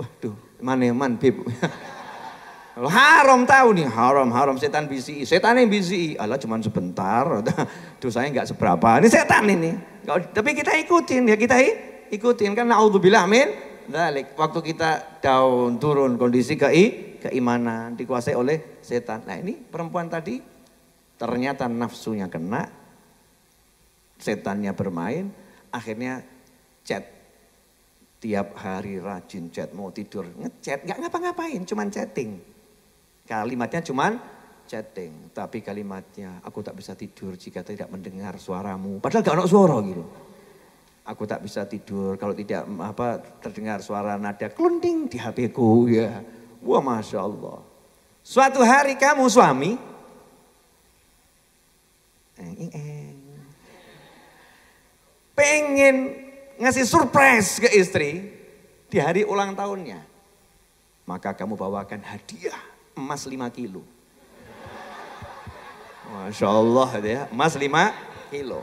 Waduh, mana man bib. haram tahu nih, haram, haram setan bisi. Setan yang bisi. Allah cuma sebentar, dosanya nggak seberapa. Ini setan ini. Tapi kita ikutin ya kita ikutin kan naudzubillah min dalik Waktu kita daun turun kondisi ke keimanan dikuasai oleh setan. Nah, ini perempuan tadi ternyata nafsunya kena, setannya bermain, akhirnya chat tiap hari rajin chat mau tidur ngechat nggak ngapa-ngapain cuman chatting kalimatnya cuman chatting tapi kalimatnya aku tak bisa tidur jika tidak mendengar suaramu padahal gak ada suara gitu Aku tak bisa tidur kalau tidak apa terdengar suara nada klunding di HP-ku ya. Wah Masya Allah. Suatu hari kamu suami. Pengen ngasih surprise ke istri di hari ulang tahunnya. Maka kamu bawakan hadiah emas lima kilo. Masya Allah ya, emas lima kilo.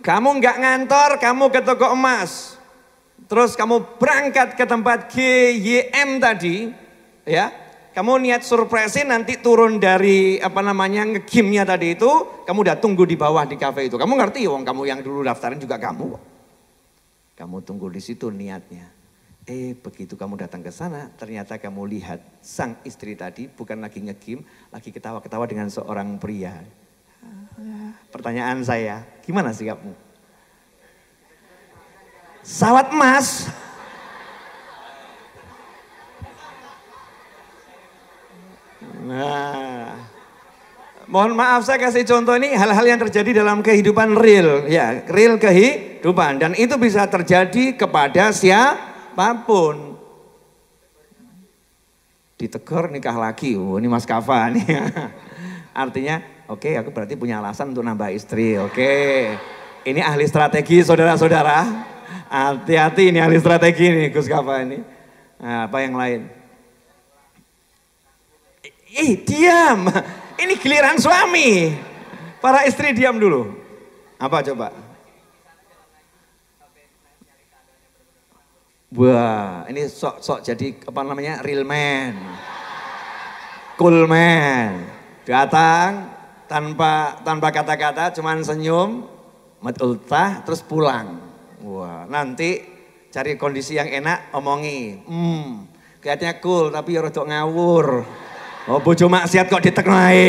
Kamu nggak ngantor, kamu ke toko emas. Terus kamu berangkat ke tempat GYM tadi, ya. Kamu niat surprise nanti turun dari apa namanya ngegimnya tadi itu, kamu udah tunggu di bawah di kafe itu. Kamu ngerti wong kamu yang dulu daftarin juga kamu. Kamu tunggu di situ niatnya. Eh begitu kamu datang ke sana ternyata kamu lihat sang istri tadi bukan lagi ngegim, lagi ketawa-ketawa dengan seorang pria. Pertanyaan saya, gimana sikapmu? Sawat emas. Nah, mohon maaf saya kasih contoh ini hal-hal yang terjadi dalam kehidupan real, ya real kehidupan dan itu bisa terjadi kepada siapapun. Ditegur nikah lagi, oh, ini mas Kava nih. Artinya Oke, aku berarti punya alasan untuk nambah istri. Oke. Ini ahli strategi saudara-saudara. Hati-hati ini ahli strategi ini Gus Kava ini. Nah, apa yang lain? Ih, diam. Ini giliran suami. Para istri diam dulu. Apa coba? Wah, ini sok-sok jadi apa namanya real man, cool man. Datang, tanpa tanpa kata-kata cuman senyum metultah terus pulang wah nanti cari kondisi yang enak omongi hmm kelihatannya cool tapi ya rodok ngawur oh bu bojo maksiat kok diteknai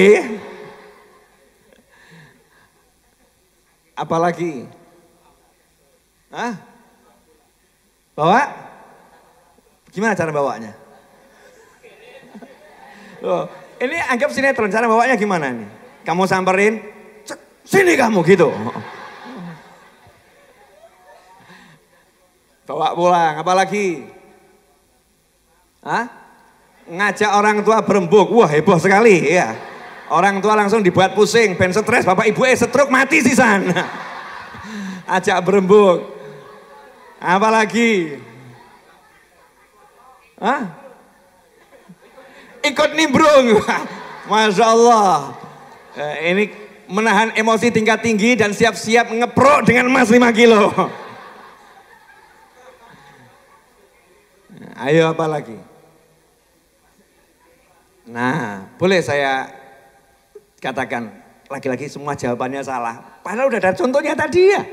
apalagi Hah? bawa gimana cara bawanya Loh, ini anggap sinetron cara bawanya gimana nih kamu samperin, sini kamu gitu. Bawa pulang, apalagi? Hah? Ngajak orang tua berembuk, wah heboh sekali ya. Orang tua langsung dibuat pusing, ben stres, bapak ibu eh setruk mati sih sana. Ajak berembuk. Apalagi? Hah? Ikut nimbrung. Masya Allah uh, ini menahan emosi tingkat tinggi dan siap-siap ngeprok dengan emas 5 kilo. Eh, ayo apa lagi? Nah, boleh saya katakan lagi-lagi semua jawabannya salah. Padahal udah ada contohnya tadi ya.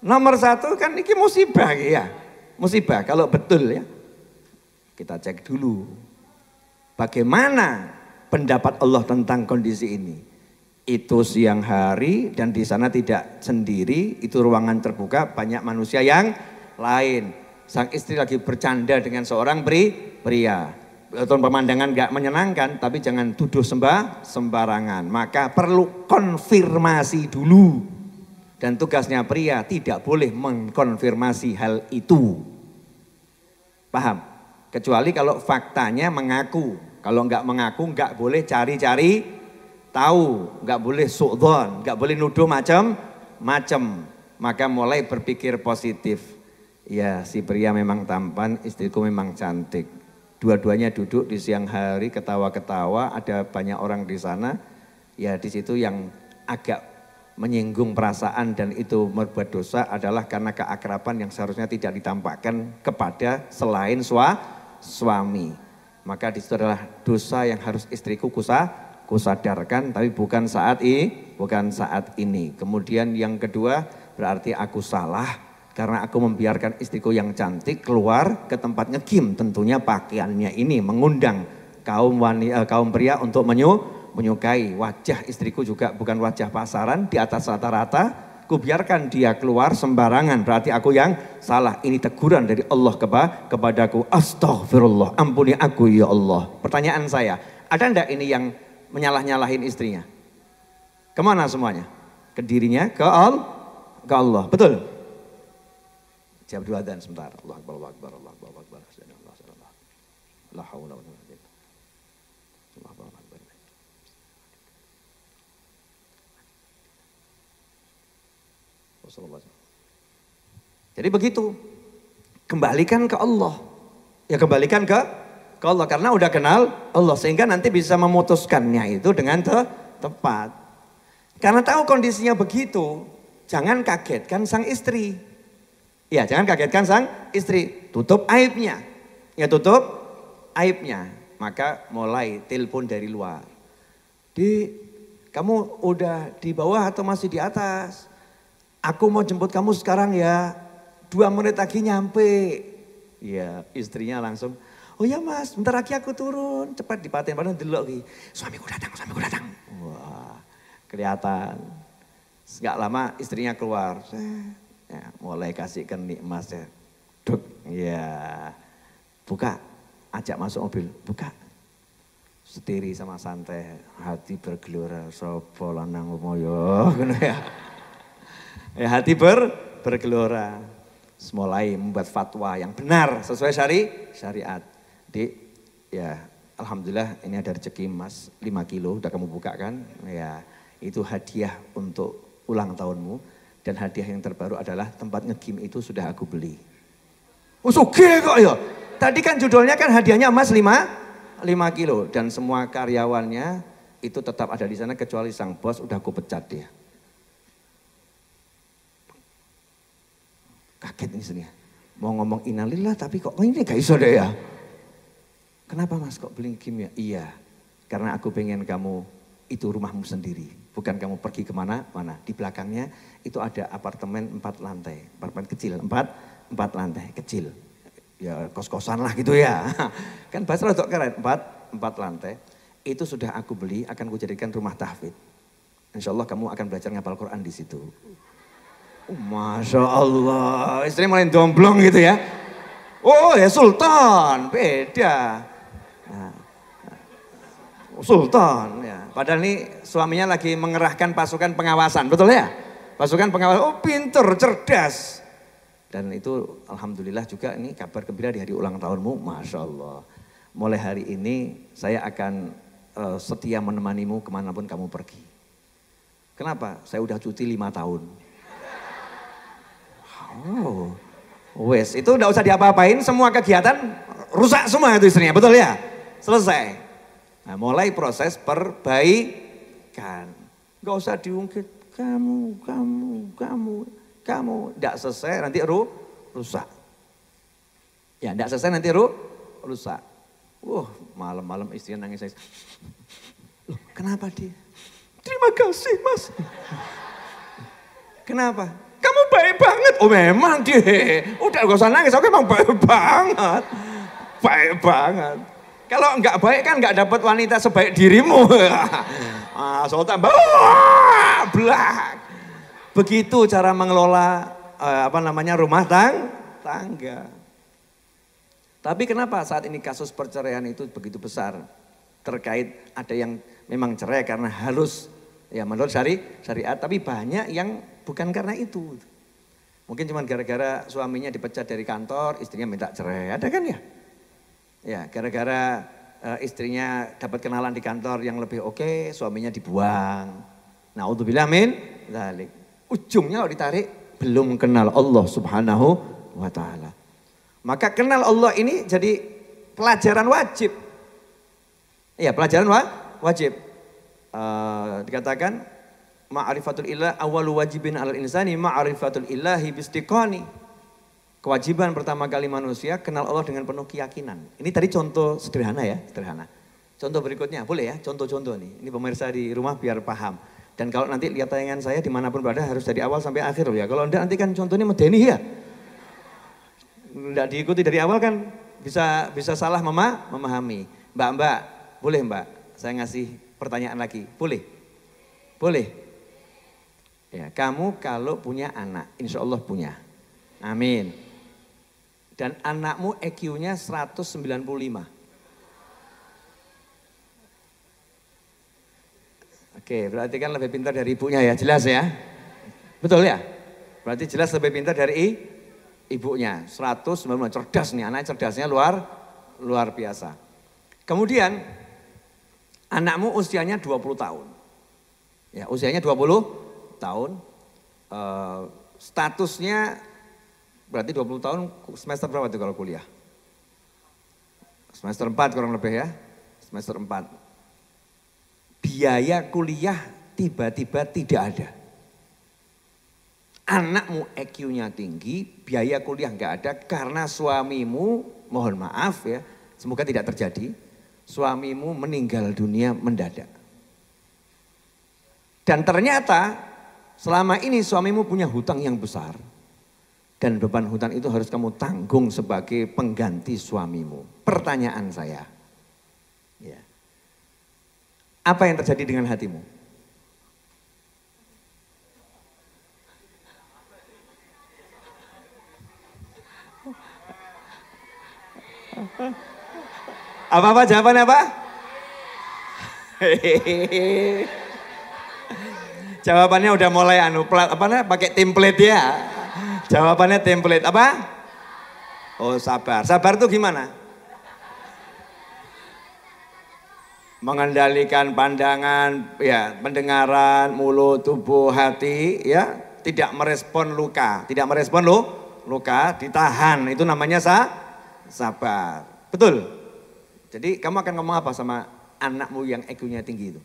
Nomor satu kan ini musibah ya. Musibah kalau betul ya. Kita cek dulu. Bagaimana pendapat Allah tentang kondisi ini. Itu siang hari dan di sana tidak sendiri, itu ruangan terbuka banyak manusia yang lain. Sang istri lagi bercanda dengan seorang pri, pria. Tuan pemandangan gak menyenangkan tapi jangan tuduh sembah sembarangan. Maka perlu konfirmasi dulu. Dan tugasnya pria tidak boleh mengkonfirmasi hal itu. Paham? Kecuali kalau faktanya mengaku kalau nggak mengaku nggak boleh cari-cari tahu, nggak boleh sukdon, nggak boleh nuduh macam-macam. Maka mulai berpikir positif. Ya si pria memang tampan, istriku memang cantik. Dua-duanya duduk di siang hari ketawa-ketawa, ada banyak orang di sana. Ya di situ yang agak menyinggung perasaan dan itu berbuat dosa adalah karena keakraban yang seharusnya tidak ditampakkan kepada selain swa, suami. Maka di situ adalah dosa yang harus istriku kusa, kusadarkan tapi bukan saat ini, bukan saat ini. Kemudian yang kedua berarti aku salah karena aku membiarkan istriku yang cantik keluar ke tempat ngekim tentunya pakaiannya ini mengundang kaum wanita, eh, kaum pria untuk menyu, menyukai wajah istriku juga bukan wajah pasaran di atas rata-rata kubiarkan dia keluar sembarangan. Berarti aku yang salah. Ini teguran dari Allah kepada kepadaku. Astaghfirullah, ampuni aku ya Allah. Pertanyaan saya, ada ndak ini yang menyalah-nyalahin istrinya? Kemana semuanya? Ke dirinya, ke, al ke Allah. Betul? Jawab dua dan sebentar. Allah Akbar, Allah Akbar, Allah Akbar, Allah Akbar. Allah Akbar. Rasulullah. Jadi begitu. Kembalikan ke Allah. Ya kembalikan ke ke Allah karena udah kenal Allah sehingga nanti bisa memutuskannya itu dengan te tepat. Karena tahu kondisinya begitu, jangan kagetkan sang istri. Ya, jangan kagetkan sang istri. Tutup aibnya. Ya tutup aibnya. Maka mulai telepon dari luar. Di kamu udah di bawah atau masih di atas? Aku mau jemput kamu sekarang ya. Dua menit lagi nyampe. Ya istrinya langsung. Oh ya mas, bentar lagi aku turun. Cepat dipaten padahal delok ki. Suamiku datang, suamiku datang. Wah, kelihatan. Gak lama istrinya keluar. Ya, mulai kasih nih mas ya. Duk, ya. Buka, ajak masuk mobil. Buka, setiri sama santai hati bergelora sapa lanang moyo Gini ya ya, hati ber, bergelora. Mulai membuat fatwa yang benar sesuai syari, syariat. Di ya Alhamdulillah ini ada rezeki emas 5 kilo udah kamu buka kan. Ya itu hadiah untuk ulang tahunmu. Dan hadiah yang terbaru adalah tempat ngegim itu sudah aku beli. Oh suge kok ya. Tadi kan judulnya kan hadiahnya emas 5, 5 kilo. Dan semua karyawannya itu tetap ada di sana kecuali sang bos udah aku pecat dia. Kaget nih istrinya. Mau ngomong inalilah tapi kok oh, ini gak iso deh ya. Kenapa mas kok beli kimia? Ya? Iya, karena aku pengen kamu itu rumahmu sendiri. Bukan kamu pergi kemana-mana. Di belakangnya itu ada apartemen empat lantai. Apartemen kecil, empat, empat lantai, kecil. Ya kos-kosan lah gitu ya. kan bahasa untuk keren, empat, empat lantai. Itu sudah aku beli, akan kujadikan rumah tahfid. Insya Allah kamu akan belajar ngapal Quran di situ. Oh, masya Allah, istri mulai domblong gitu ya. Oh ya Sultan, beda. Nah, oh, Sultan ya. Padahal ini suaminya lagi mengerahkan pasukan pengawasan, betul ya? Pasukan pengawasan, oh pinter, cerdas. Dan itu Alhamdulillah juga ini kabar gembira di hari ulang tahunmu, Masya Allah. Mulai hari ini saya akan uh, setia menemanimu kemanapun kamu pergi. Kenapa? Saya udah cuti lima tahun. Oh, wes itu udah usah diapa-apain, semua kegiatan rusak semua itu istrinya, betul ya? Selesai. Nah, mulai proses perbaikan. Gak usah diungkit, kamu, kamu, kamu, kamu. Tidak selesai nanti ru, rusak. Ya, tidak selesai nanti ru, rusak. Wah, uh, malam-malam istrinya nangis-nangis. Loh, kenapa dia? Terima kasih mas. Kenapa? Kamu baik banget. Oh memang deh. Udah gak usah nangis. Aku emang baik banget. Baik banget. Kalau nggak baik kan nggak dapat wanita sebaik dirimu. ah, soal tambah belak. Begitu cara mengelola eh, apa namanya rumah tang tangga. Tapi kenapa saat ini kasus perceraian itu begitu besar? Terkait ada yang memang cerai karena halus. Ya menurut syari, syariat, tapi banyak yang bukan karena itu. Mungkin cuma gara-gara suaminya dipecat dari kantor, istrinya minta cerai, ada kan ya? Ya, gara-gara uh, istrinya dapat kenalan di kantor yang lebih oke, okay, suaminya dibuang. Nah, untuk min zalik. Ujungnya kalau ditarik belum kenal Allah Subhanahu wa taala. Maka kenal Allah ini jadi pelajaran wajib. Ya, pelajaran wa wajib uh, dikatakan ma'rifatul ilah awal wajibin alal insani ma'rifatul ilahi bistiqani. Kewajiban pertama kali manusia kenal Allah dengan penuh keyakinan. Ini tadi contoh sederhana ya, sederhana. Contoh berikutnya, boleh ya, contoh-contoh nih. Ini pemirsa di rumah biar paham. Dan kalau nanti lihat tayangan saya dimanapun berada harus dari awal sampai akhir ya. Kalau enggak nanti kan contohnya medeni ya. Enggak diikuti dari awal kan bisa bisa salah mama memahami. Mbak-mbak, boleh mbak, saya ngasih pertanyaan lagi. Boleh? Boleh? Ya, kamu kalau punya anak, insya Allah punya. Amin. Dan anakmu EQ-nya 195. Oke, berarti kan lebih pintar dari ibunya ya, jelas ya? Betul ya? Berarti jelas lebih pintar dari i, ibunya. 195 cerdas nih, anaknya, cerdasnya luar luar biasa. Kemudian Anakmu usianya 20 tahun. Ya, usianya 20 tahun. Uh, statusnya berarti 20 tahun semester berapa tuh kalau kuliah? Semester 4 kurang lebih ya. Semester 4. Biaya kuliah tiba-tiba tidak ada. Anakmu EQ-nya tinggi, biaya kuliah nggak ada karena suamimu, mohon maaf ya, semoga tidak terjadi, suamimu meninggal dunia mendadak. Dan ternyata selama ini suamimu punya hutang yang besar. Dan beban hutang itu harus kamu tanggung sebagai pengganti suamimu. Pertanyaan saya. Ya. Apa yang terjadi dengan hatimu? Huh? Apa-apa jawabannya apa? Jawabannya udah mulai anu plat apa namanya pakai template ya. Jawabannya template apa? Oh sabar. Sabar tuh gimana? Mengendalikan pandangan, ya, pendengaran, mulut, tubuh, hati, ya, tidak merespon luka, tidak merespon lu, luka, ditahan. Itu namanya sa sabar. Betul? Jadi kamu akan ngomong apa sama anakmu yang eq tinggi itu?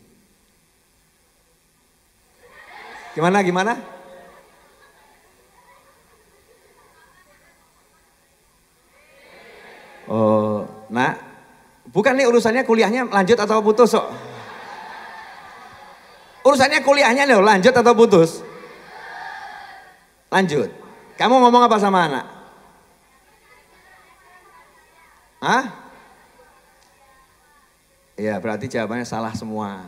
Gimana, gimana? Oh, nak, bukan nih urusannya kuliahnya lanjut atau putus So. Urusannya kuliahnya loh lanjut atau putus? Lanjut. Kamu ngomong apa sama anak? Hah? Ya berarti jawabannya salah semua.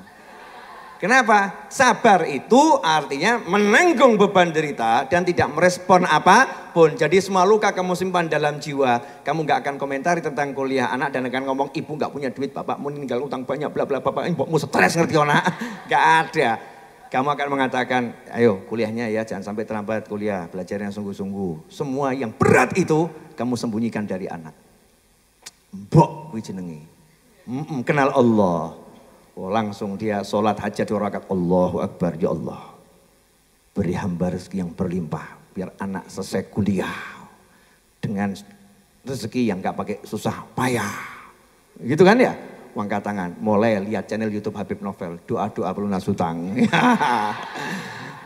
Kenapa? Sabar itu artinya menanggung beban derita dan tidak merespon apapun. Jadi semua luka kamu simpan dalam jiwa. Kamu nggak akan komentari tentang kuliah anak dan akan ngomong ibu nggak punya duit, bapak meninggal utang banyak, bla bla bapak Ibu ibumu stres ngerti ona. Nggak ada. Kamu akan mengatakan, ayo kuliahnya ya jangan sampai terlambat kuliah, belajar yang sungguh-sungguh. Semua yang berat itu kamu sembunyikan dari anak. Mbok wijenengi. jenengi mm kenal Allah. Oh, langsung dia sholat hajat dua rakaat. Allahu Akbar, ya Allah. Beri hamba rezeki yang berlimpah. Biar anak selesai kuliah. Dengan rezeki yang gak pakai susah payah. Gitu kan ya? Angkat tangan, mulai lihat channel Youtube Habib Novel. Doa-doa pelunas hutang.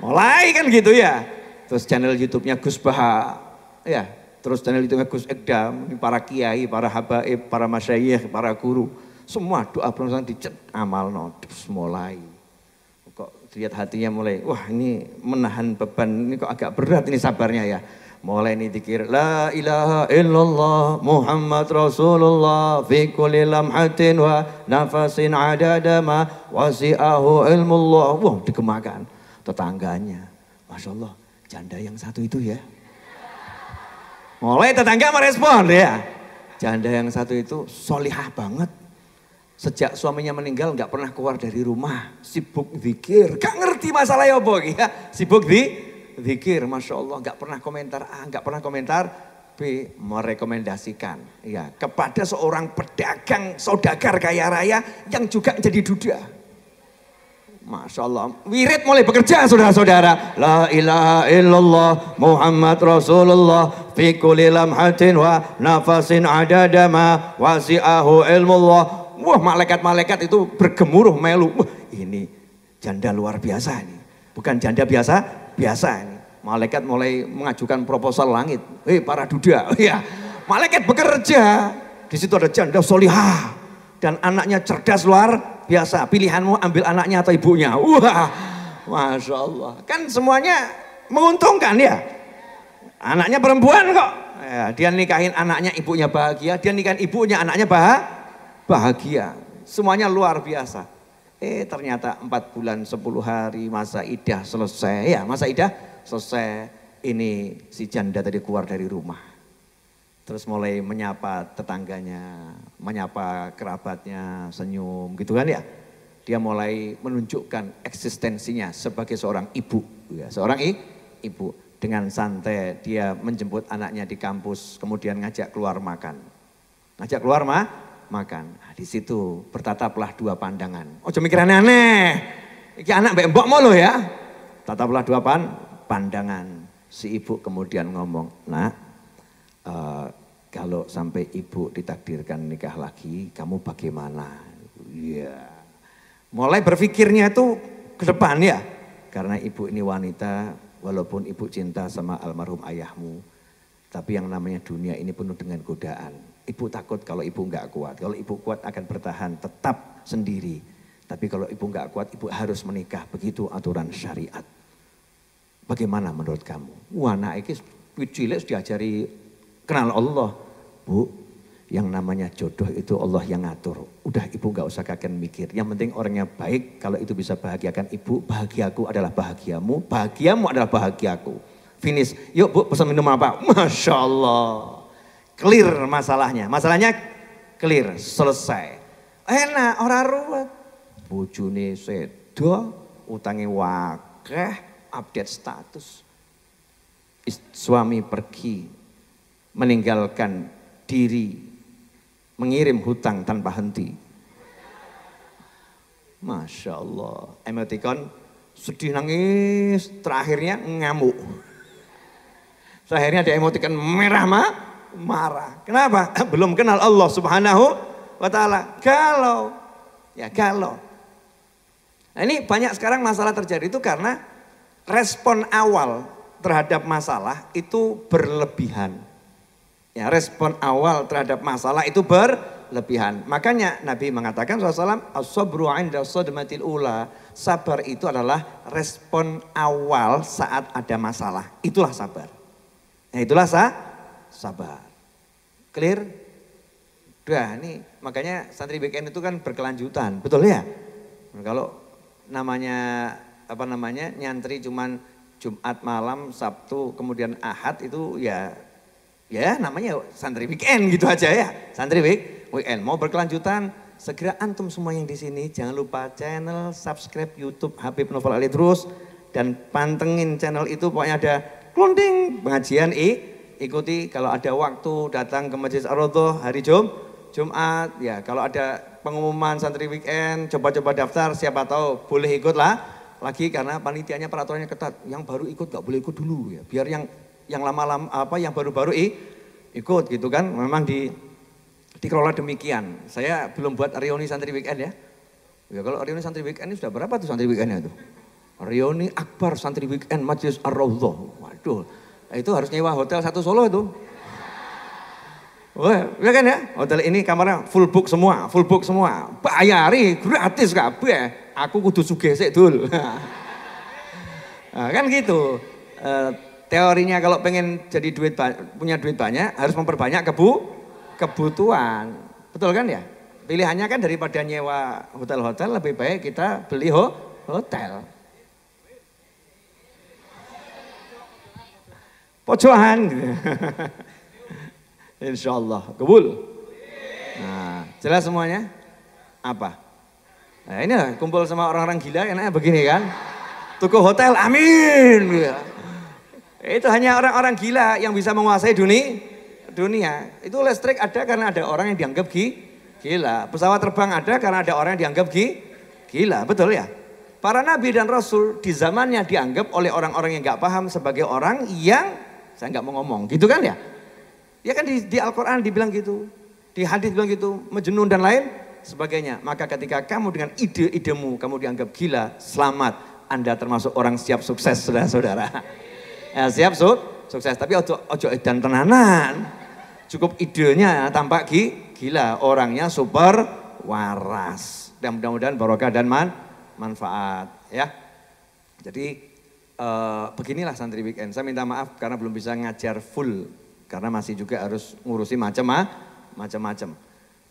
mulai kan gitu ya. Terus channel Youtube-nya Gus Baha. Ya, terus channel Youtube-nya Gus Ekdam. Para kiai, para habaib, para masyayikh, para guru semua doa perusahaan dicet amal no, mulai. Kok lihat hatinya mulai, wah ini menahan beban, ini kok agak berat ini sabarnya ya. Mulai ini dikir, La ilaha illallah Muhammad Rasulullah Fi kulli lamhatin wa nafasin adadama Wasi'ahu ilmullah Wah wow, dikemakan tetangganya Masya Allah janda yang satu itu ya Mulai tetangga merespon ya Janda yang satu itu solihah banget Sejak suaminya meninggal nggak pernah keluar dari rumah. Sibuk zikir. Gak ngerti masalah ya bu ya. Sibuk di zikir. Masya Allah nggak pernah komentar A, nggak pernah komentar B. Merekomendasikan ya kepada seorang pedagang saudagar kaya raya yang juga jadi duda. Masya Allah. Wirid mulai bekerja saudara-saudara. La ilaha illallah Muhammad Rasulullah. Fi kulli lamhatin wa nafasin adadama wasi'ahu ilmullah. Wah malaikat-malaikat itu bergemuruh melu. Wah ini janda luar biasa ini. Bukan janda biasa, biasa ini. Malaikat mulai mengajukan proposal langit. Hei eh, para duda, ya. Malaikat bekerja. Di situ ada janda solihah. Dan anaknya cerdas luar biasa. Pilihanmu ambil anaknya atau ibunya. Wah, Masya Allah. Kan semuanya menguntungkan ya. Anaknya perempuan kok. Ya, dia nikahin anaknya, ibunya bahagia. Dia nikahin ibunya, anaknya bahagia bahagia. Semuanya luar biasa. Eh ternyata 4 bulan 10 hari masa idah selesai. Ya masa idah selesai. Ini si janda tadi keluar dari rumah. Terus mulai menyapa tetangganya, menyapa kerabatnya, senyum gitu kan ya. Dia mulai menunjukkan eksistensinya sebagai seorang ibu. Ya, seorang i, ibu dengan santai dia menjemput anaknya di kampus kemudian ngajak keluar makan ngajak keluar mah makan di situ bertataplah dua pandangan. Oh, mikir aneh-aneh. Iki anak mbak mbok mau ya. Tataplah dua pan pandangan. Si ibu kemudian ngomong, nak, uh, kalau sampai ibu ditakdirkan nikah lagi, kamu bagaimana? Iya. Yeah. Mulai berpikirnya itu ke depan ya. Karena ibu ini wanita, walaupun ibu cinta sama almarhum ayahmu, tapi yang namanya dunia ini penuh dengan godaan. Ibu takut kalau ibu nggak kuat. Kalau ibu kuat akan bertahan tetap sendiri. Tapi kalau ibu nggak kuat, ibu harus menikah. Begitu aturan syariat. Bagaimana menurut kamu? Wah anak ini cilik diajari kenal Allah. Bu, yang namanya jodoh itu Allah yang ngatur. Udah ibu nggak usah kakek mikir. Yang penting orangnya baik. Kalau itu bisa bahagiakan ibu, bahagiaku adalah bahagiamu. Bahagiamu adalah bahagiaku. Finish. Yuk bu pesan minum apa? Masya Allah. Clear masalahnya. Masalahnya clear, selesai. Enak, orang ruwet. bujuni sedo, utangi wakeh, update status. Suami pergi, meninggalkan diri, mengirim hutang tanpa henti. Masya Allah. Emoticon sedih nangis, terakhirnya ngamuk. Terakhirnya ada emoticon merah mak, marah. Kenapa? Belum kenal Allah Subhanahu wa taala. Kalau ya kalau. Nah, ini banyak sekarang masalah terjadi itu karena respon awal terhadap masalah itu berlebihan. Ya, respon awal terhadap masalah itu berlebihan. Makanya Nabi mengatakan SAW, alaihi ula. Sabar itu adalah respon awal saat ada masalah. Itulah sabar. Nah, itulah sa sabar. Clear? Udah, ini makanya santri BKN itu kan berkelanjutan, betul ya? Kalau namanya apa namanya nyantri cuman Jumat malam, Sabtu, kemudian Ahad itu ya ya namanya santri weekend gitu aja ya. Santri week, weekend mau berkelanjutan segera antum semua yang di sini jangan lupa channel subscribe YouTube Habib Novel Ali terus dan pantengin channel itu pokoknya ada klonding pengajian i ikuti kalau ada waktu datang ke Masjid ar hari Jum, Jumat ya kalau ada pengumuman santri weekend coba-coba daftar siapa tahu boleh ikut lah lagi karena panitianya peraturannya ketat yang baru ikut gak boleh ikut dulu ya biar yang yang lama-lama apa yang baru-baru ikut gitu kan memang di dikelola demikian saya belum buat reuni santri weekend ya ya kalau reuni santri weekend ini sudah berapa tuh santri weekendnya tuh reuni akbar santri weekend majelis ar -Rawdoh. waduh Nah, itu harus nyewa hotel satu Solo itu. Wah, ya kan ya? Hotel ini kamarnya full book semua, full book semua. Bayari gratis kabeh. Aku kudu sugih sik, Dul. nah, kan gitu. E, teorinya kalau pengen jadi duit punya duit banyak harus memperbanyak kebu kebutuhan. Betul kan ya? Pilihannya kan daripada nyewa hotel-hotel lebih baik kita beli ho hotel. pojokan gitu. Insya Allah kebul. Nah, jelas semuanya? Apa? Nah, ini kumpul sama orang-orang gila enaknya begini kan. Tuku hotel, amin. Itu hanya orang-orang gila yang bisa menguasai dunia. dunia. Itu listrik ada karena ada orang yang dianggap gila. Pesawat terbang ada karena ada orang yang dianggap gila. Betul ya? Para nabi dan rasul di zamannya dianggap oleh orang-orang yang gak paham sebagai orang yang saya nggak mau ngomong, gitu kan ya? Ya kan di, di Al-Quran dibilang gitu, di hadis bilang gitu, menjenun dan lain sebagainya. Maka ketika kamu dengan ide-idemu, kamu dianggap gila, selamat. Anda termasuk orang siap sukses, saudara-saudara. Ya, siap su sukses, tapi ojo, ojo dan tenanan. Cukup idenya tampak gi, gila, orangnya super waras. Dan mudah-mudahan barokah dan man, manfaat. Ya, Jadi uh, beginilah santri weekend. Saya minta maaf karena belum bisa ngajar full karena masih juga harus ngurusi macam macam-macam.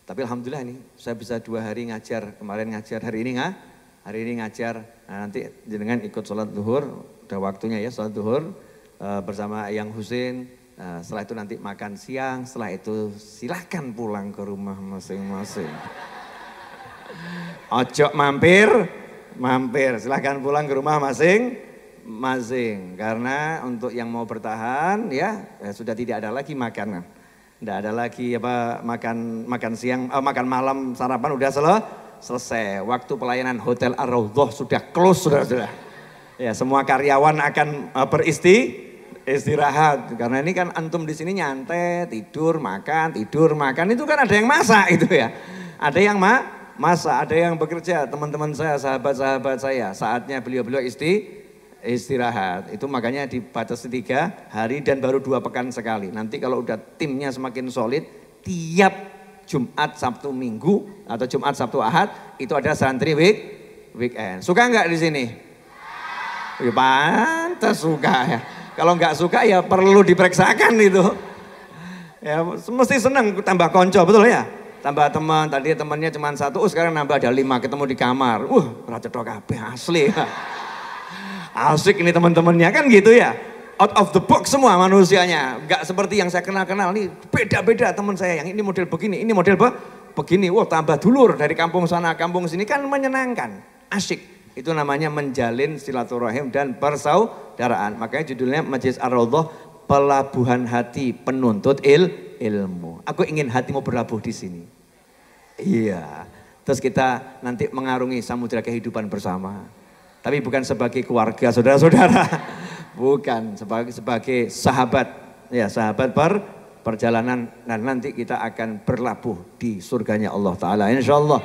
Tapi alhamdulillah ini saya bisa dua hari ngajar kemarin ngajar hari ini nggak? Hari ini ngajar nah, nanti dengan ikut sholat duhur, udah waktunya ya sholat duhur uh, bersama Yang Husin. Uh, setelah itu nanti makan siang, setelah itu silahkan pulang ke rumah masing-masing. Ojok mampir, mampir. Silahkan pulang ke rumah masing-masing masing karena untuk yang mau bertahan ya, ya sudah tidak ada lagi makanan. Tidak ada lagi apa makan makan siang eh, makan malam sarapan udah sel selesai. Waktu pelayanan Hotel ar sudah close sudah sudah Ya, semua karyawan akan uh, beristi istirahat karena ini kan antum di sini nyantai, tidur, makan, tidur, makan itu kan ada yang masak itu ya. Ada yang ma masa ada yang bekerja teman-teman saya sahabat-sahabat saya saatnya beliau-beliau isti istirahat itu makanya dibatasi tiga hari dan baru dua pekan sekali. Nanti kalau udah timnya semakin solid, tiap Jumat, Sabtu, Minggu atau Jumat, Sabtu, Ahad itu ada santri week weekend. Suka nggak di sini? Ya pantas suka ya. Kalau nggak suka ya perlu diperiksakan itu. Ya mesti seneng tambah konco betul ya. Tambah teman, tadi temannya cuma satu, oh sekarang nambah ada lima ketemu di kamar. Uh, raja kabeh asli. Ya asik ini teman-temannya kan gitu ya. Out of the box semua manusianya. Gak seperti yang saya kenal-kenal ini Beda-beda teman saya yang ini model begini, ini model be begini. Wah tambah dulur dari kampung sana, kampung sini kan menyenangkan. Asik. Itu namanya menjalin silaturahim dan persaudaraan. Makanya judulnya Majelis Ar-Raudhah Pelabuhan Hati Penuntut Il Ilmu. Aku ingin hatimu berlabuh di sini. Iya. Terus kita nanti mengarungi samudera kehidupan bersama tapi bukan sebagai keluarga saudara-saudara, bukan sebagai sebagai sahabat, ya sahabat per perjalanan dan nanti kita akan berlabuh di surganya Allah Taala, insya Allah.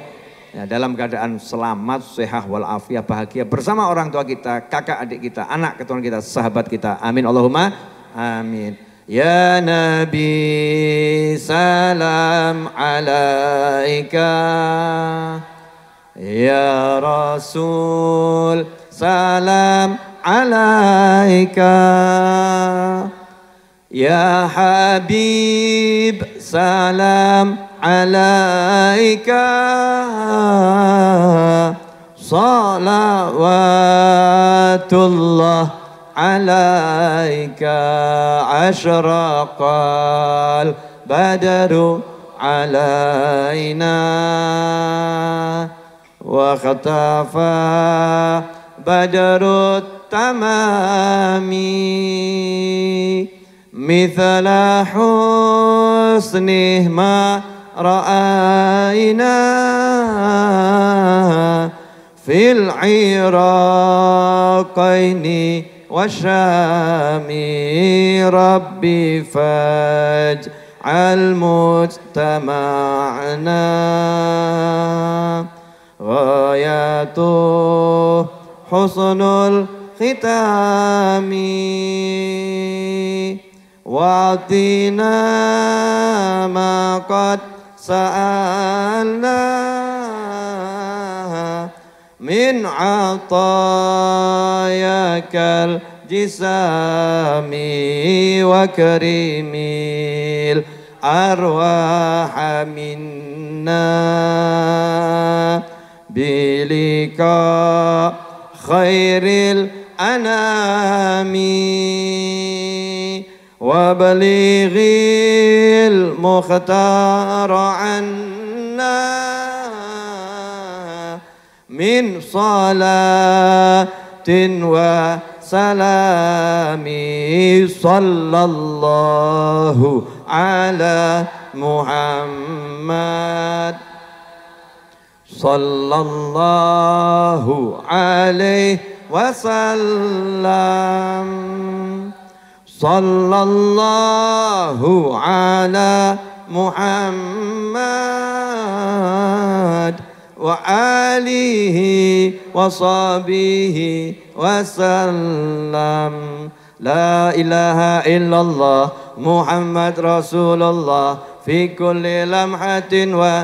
Ya, dalam keadaan selamat, sehat, walafiat, bahagia bersama orang tua kita, kakak adik kita, anak keturunan kita, sahabat kita. Amin Allahumma. Amin. Ya Nabi salam alaika. يا رسول سلام عليك يا حبيب سلام عليك صلوات الله عليك أشرق البدر علينا واختفى بدر التمام مثل حسنه ما رأينا في العراقين والشام ربي فاج المجتمعنا غايته حسن الختام واعطينا ما قد سالنا من عطاياك الجسام وكريم الأرواح منا بلقاء خير الأنام وبلغ المختار عنا من صلاة وسلام صلى الله على محمد صلى الله عليه وسلم صلى الله على محمد وآله وصحبه وسلم لا إله إلا الله محمد رسول الله في كل لمحة و.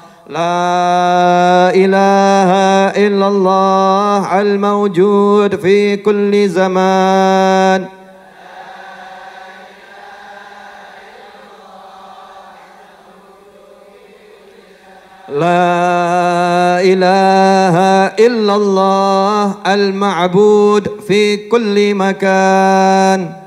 لا إله إلا الله الموجود في كل زمان لا إله إلا الله المعبود في كل مكان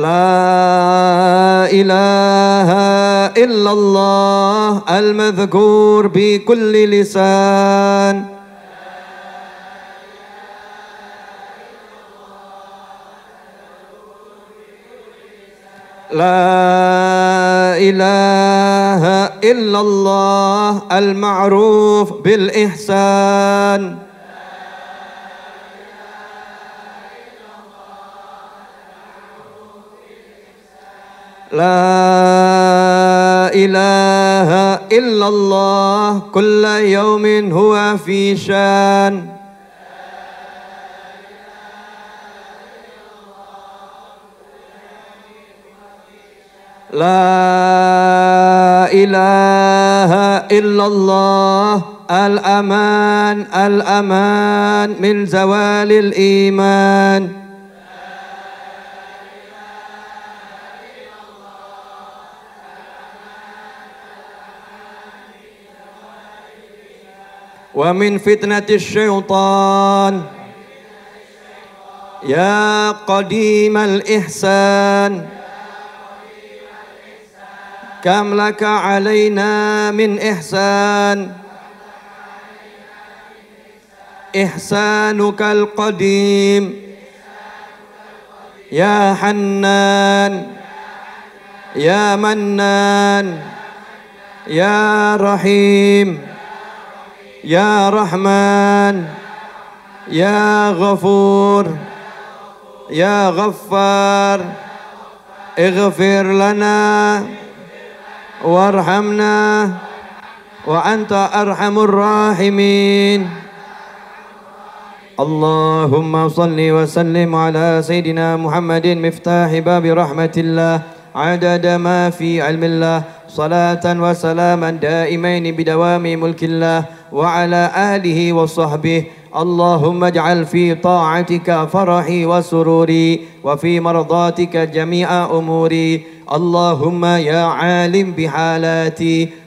لا إله إلا الله المذكور بكل لسان لا إله إلا الله المعروف بالإحسان لا إله إلا الله كل يوم هو في شان لا إله إلا الله الأمان الأمان من زوال الإيمان ومن فتنة الشيطان يا قديم الإحسان كم لك علينا من إحسان إحسانك القديم يا حنان يا منان يا رحيم يا رحمن يا غفور يا غفار اغفر لنا وارحمنا وأنت أرحم الراحمين اللهم صل وسلم على سيدنا محمد مفتاح باب رحمة الله عدد ما في علم الله صلاة وسلاما دائمين بدوام ملك الله وعلى آله وصحبه اللهم اجعل في طاعتك فرحي وسروري وفي مرضاتك جميع أموري اللهم يا عالم بحالاتي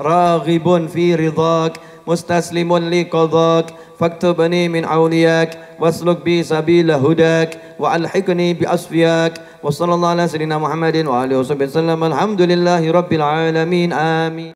راغب في رضاك مستسلم لقضاك فاكتبني من عولياك واسلك بي سبيل هداك وألحقني بأصفياك وصلى الله على سيدنا محمد وعلى اله وصحبه وسلم الحمد لله رب العالمين آمين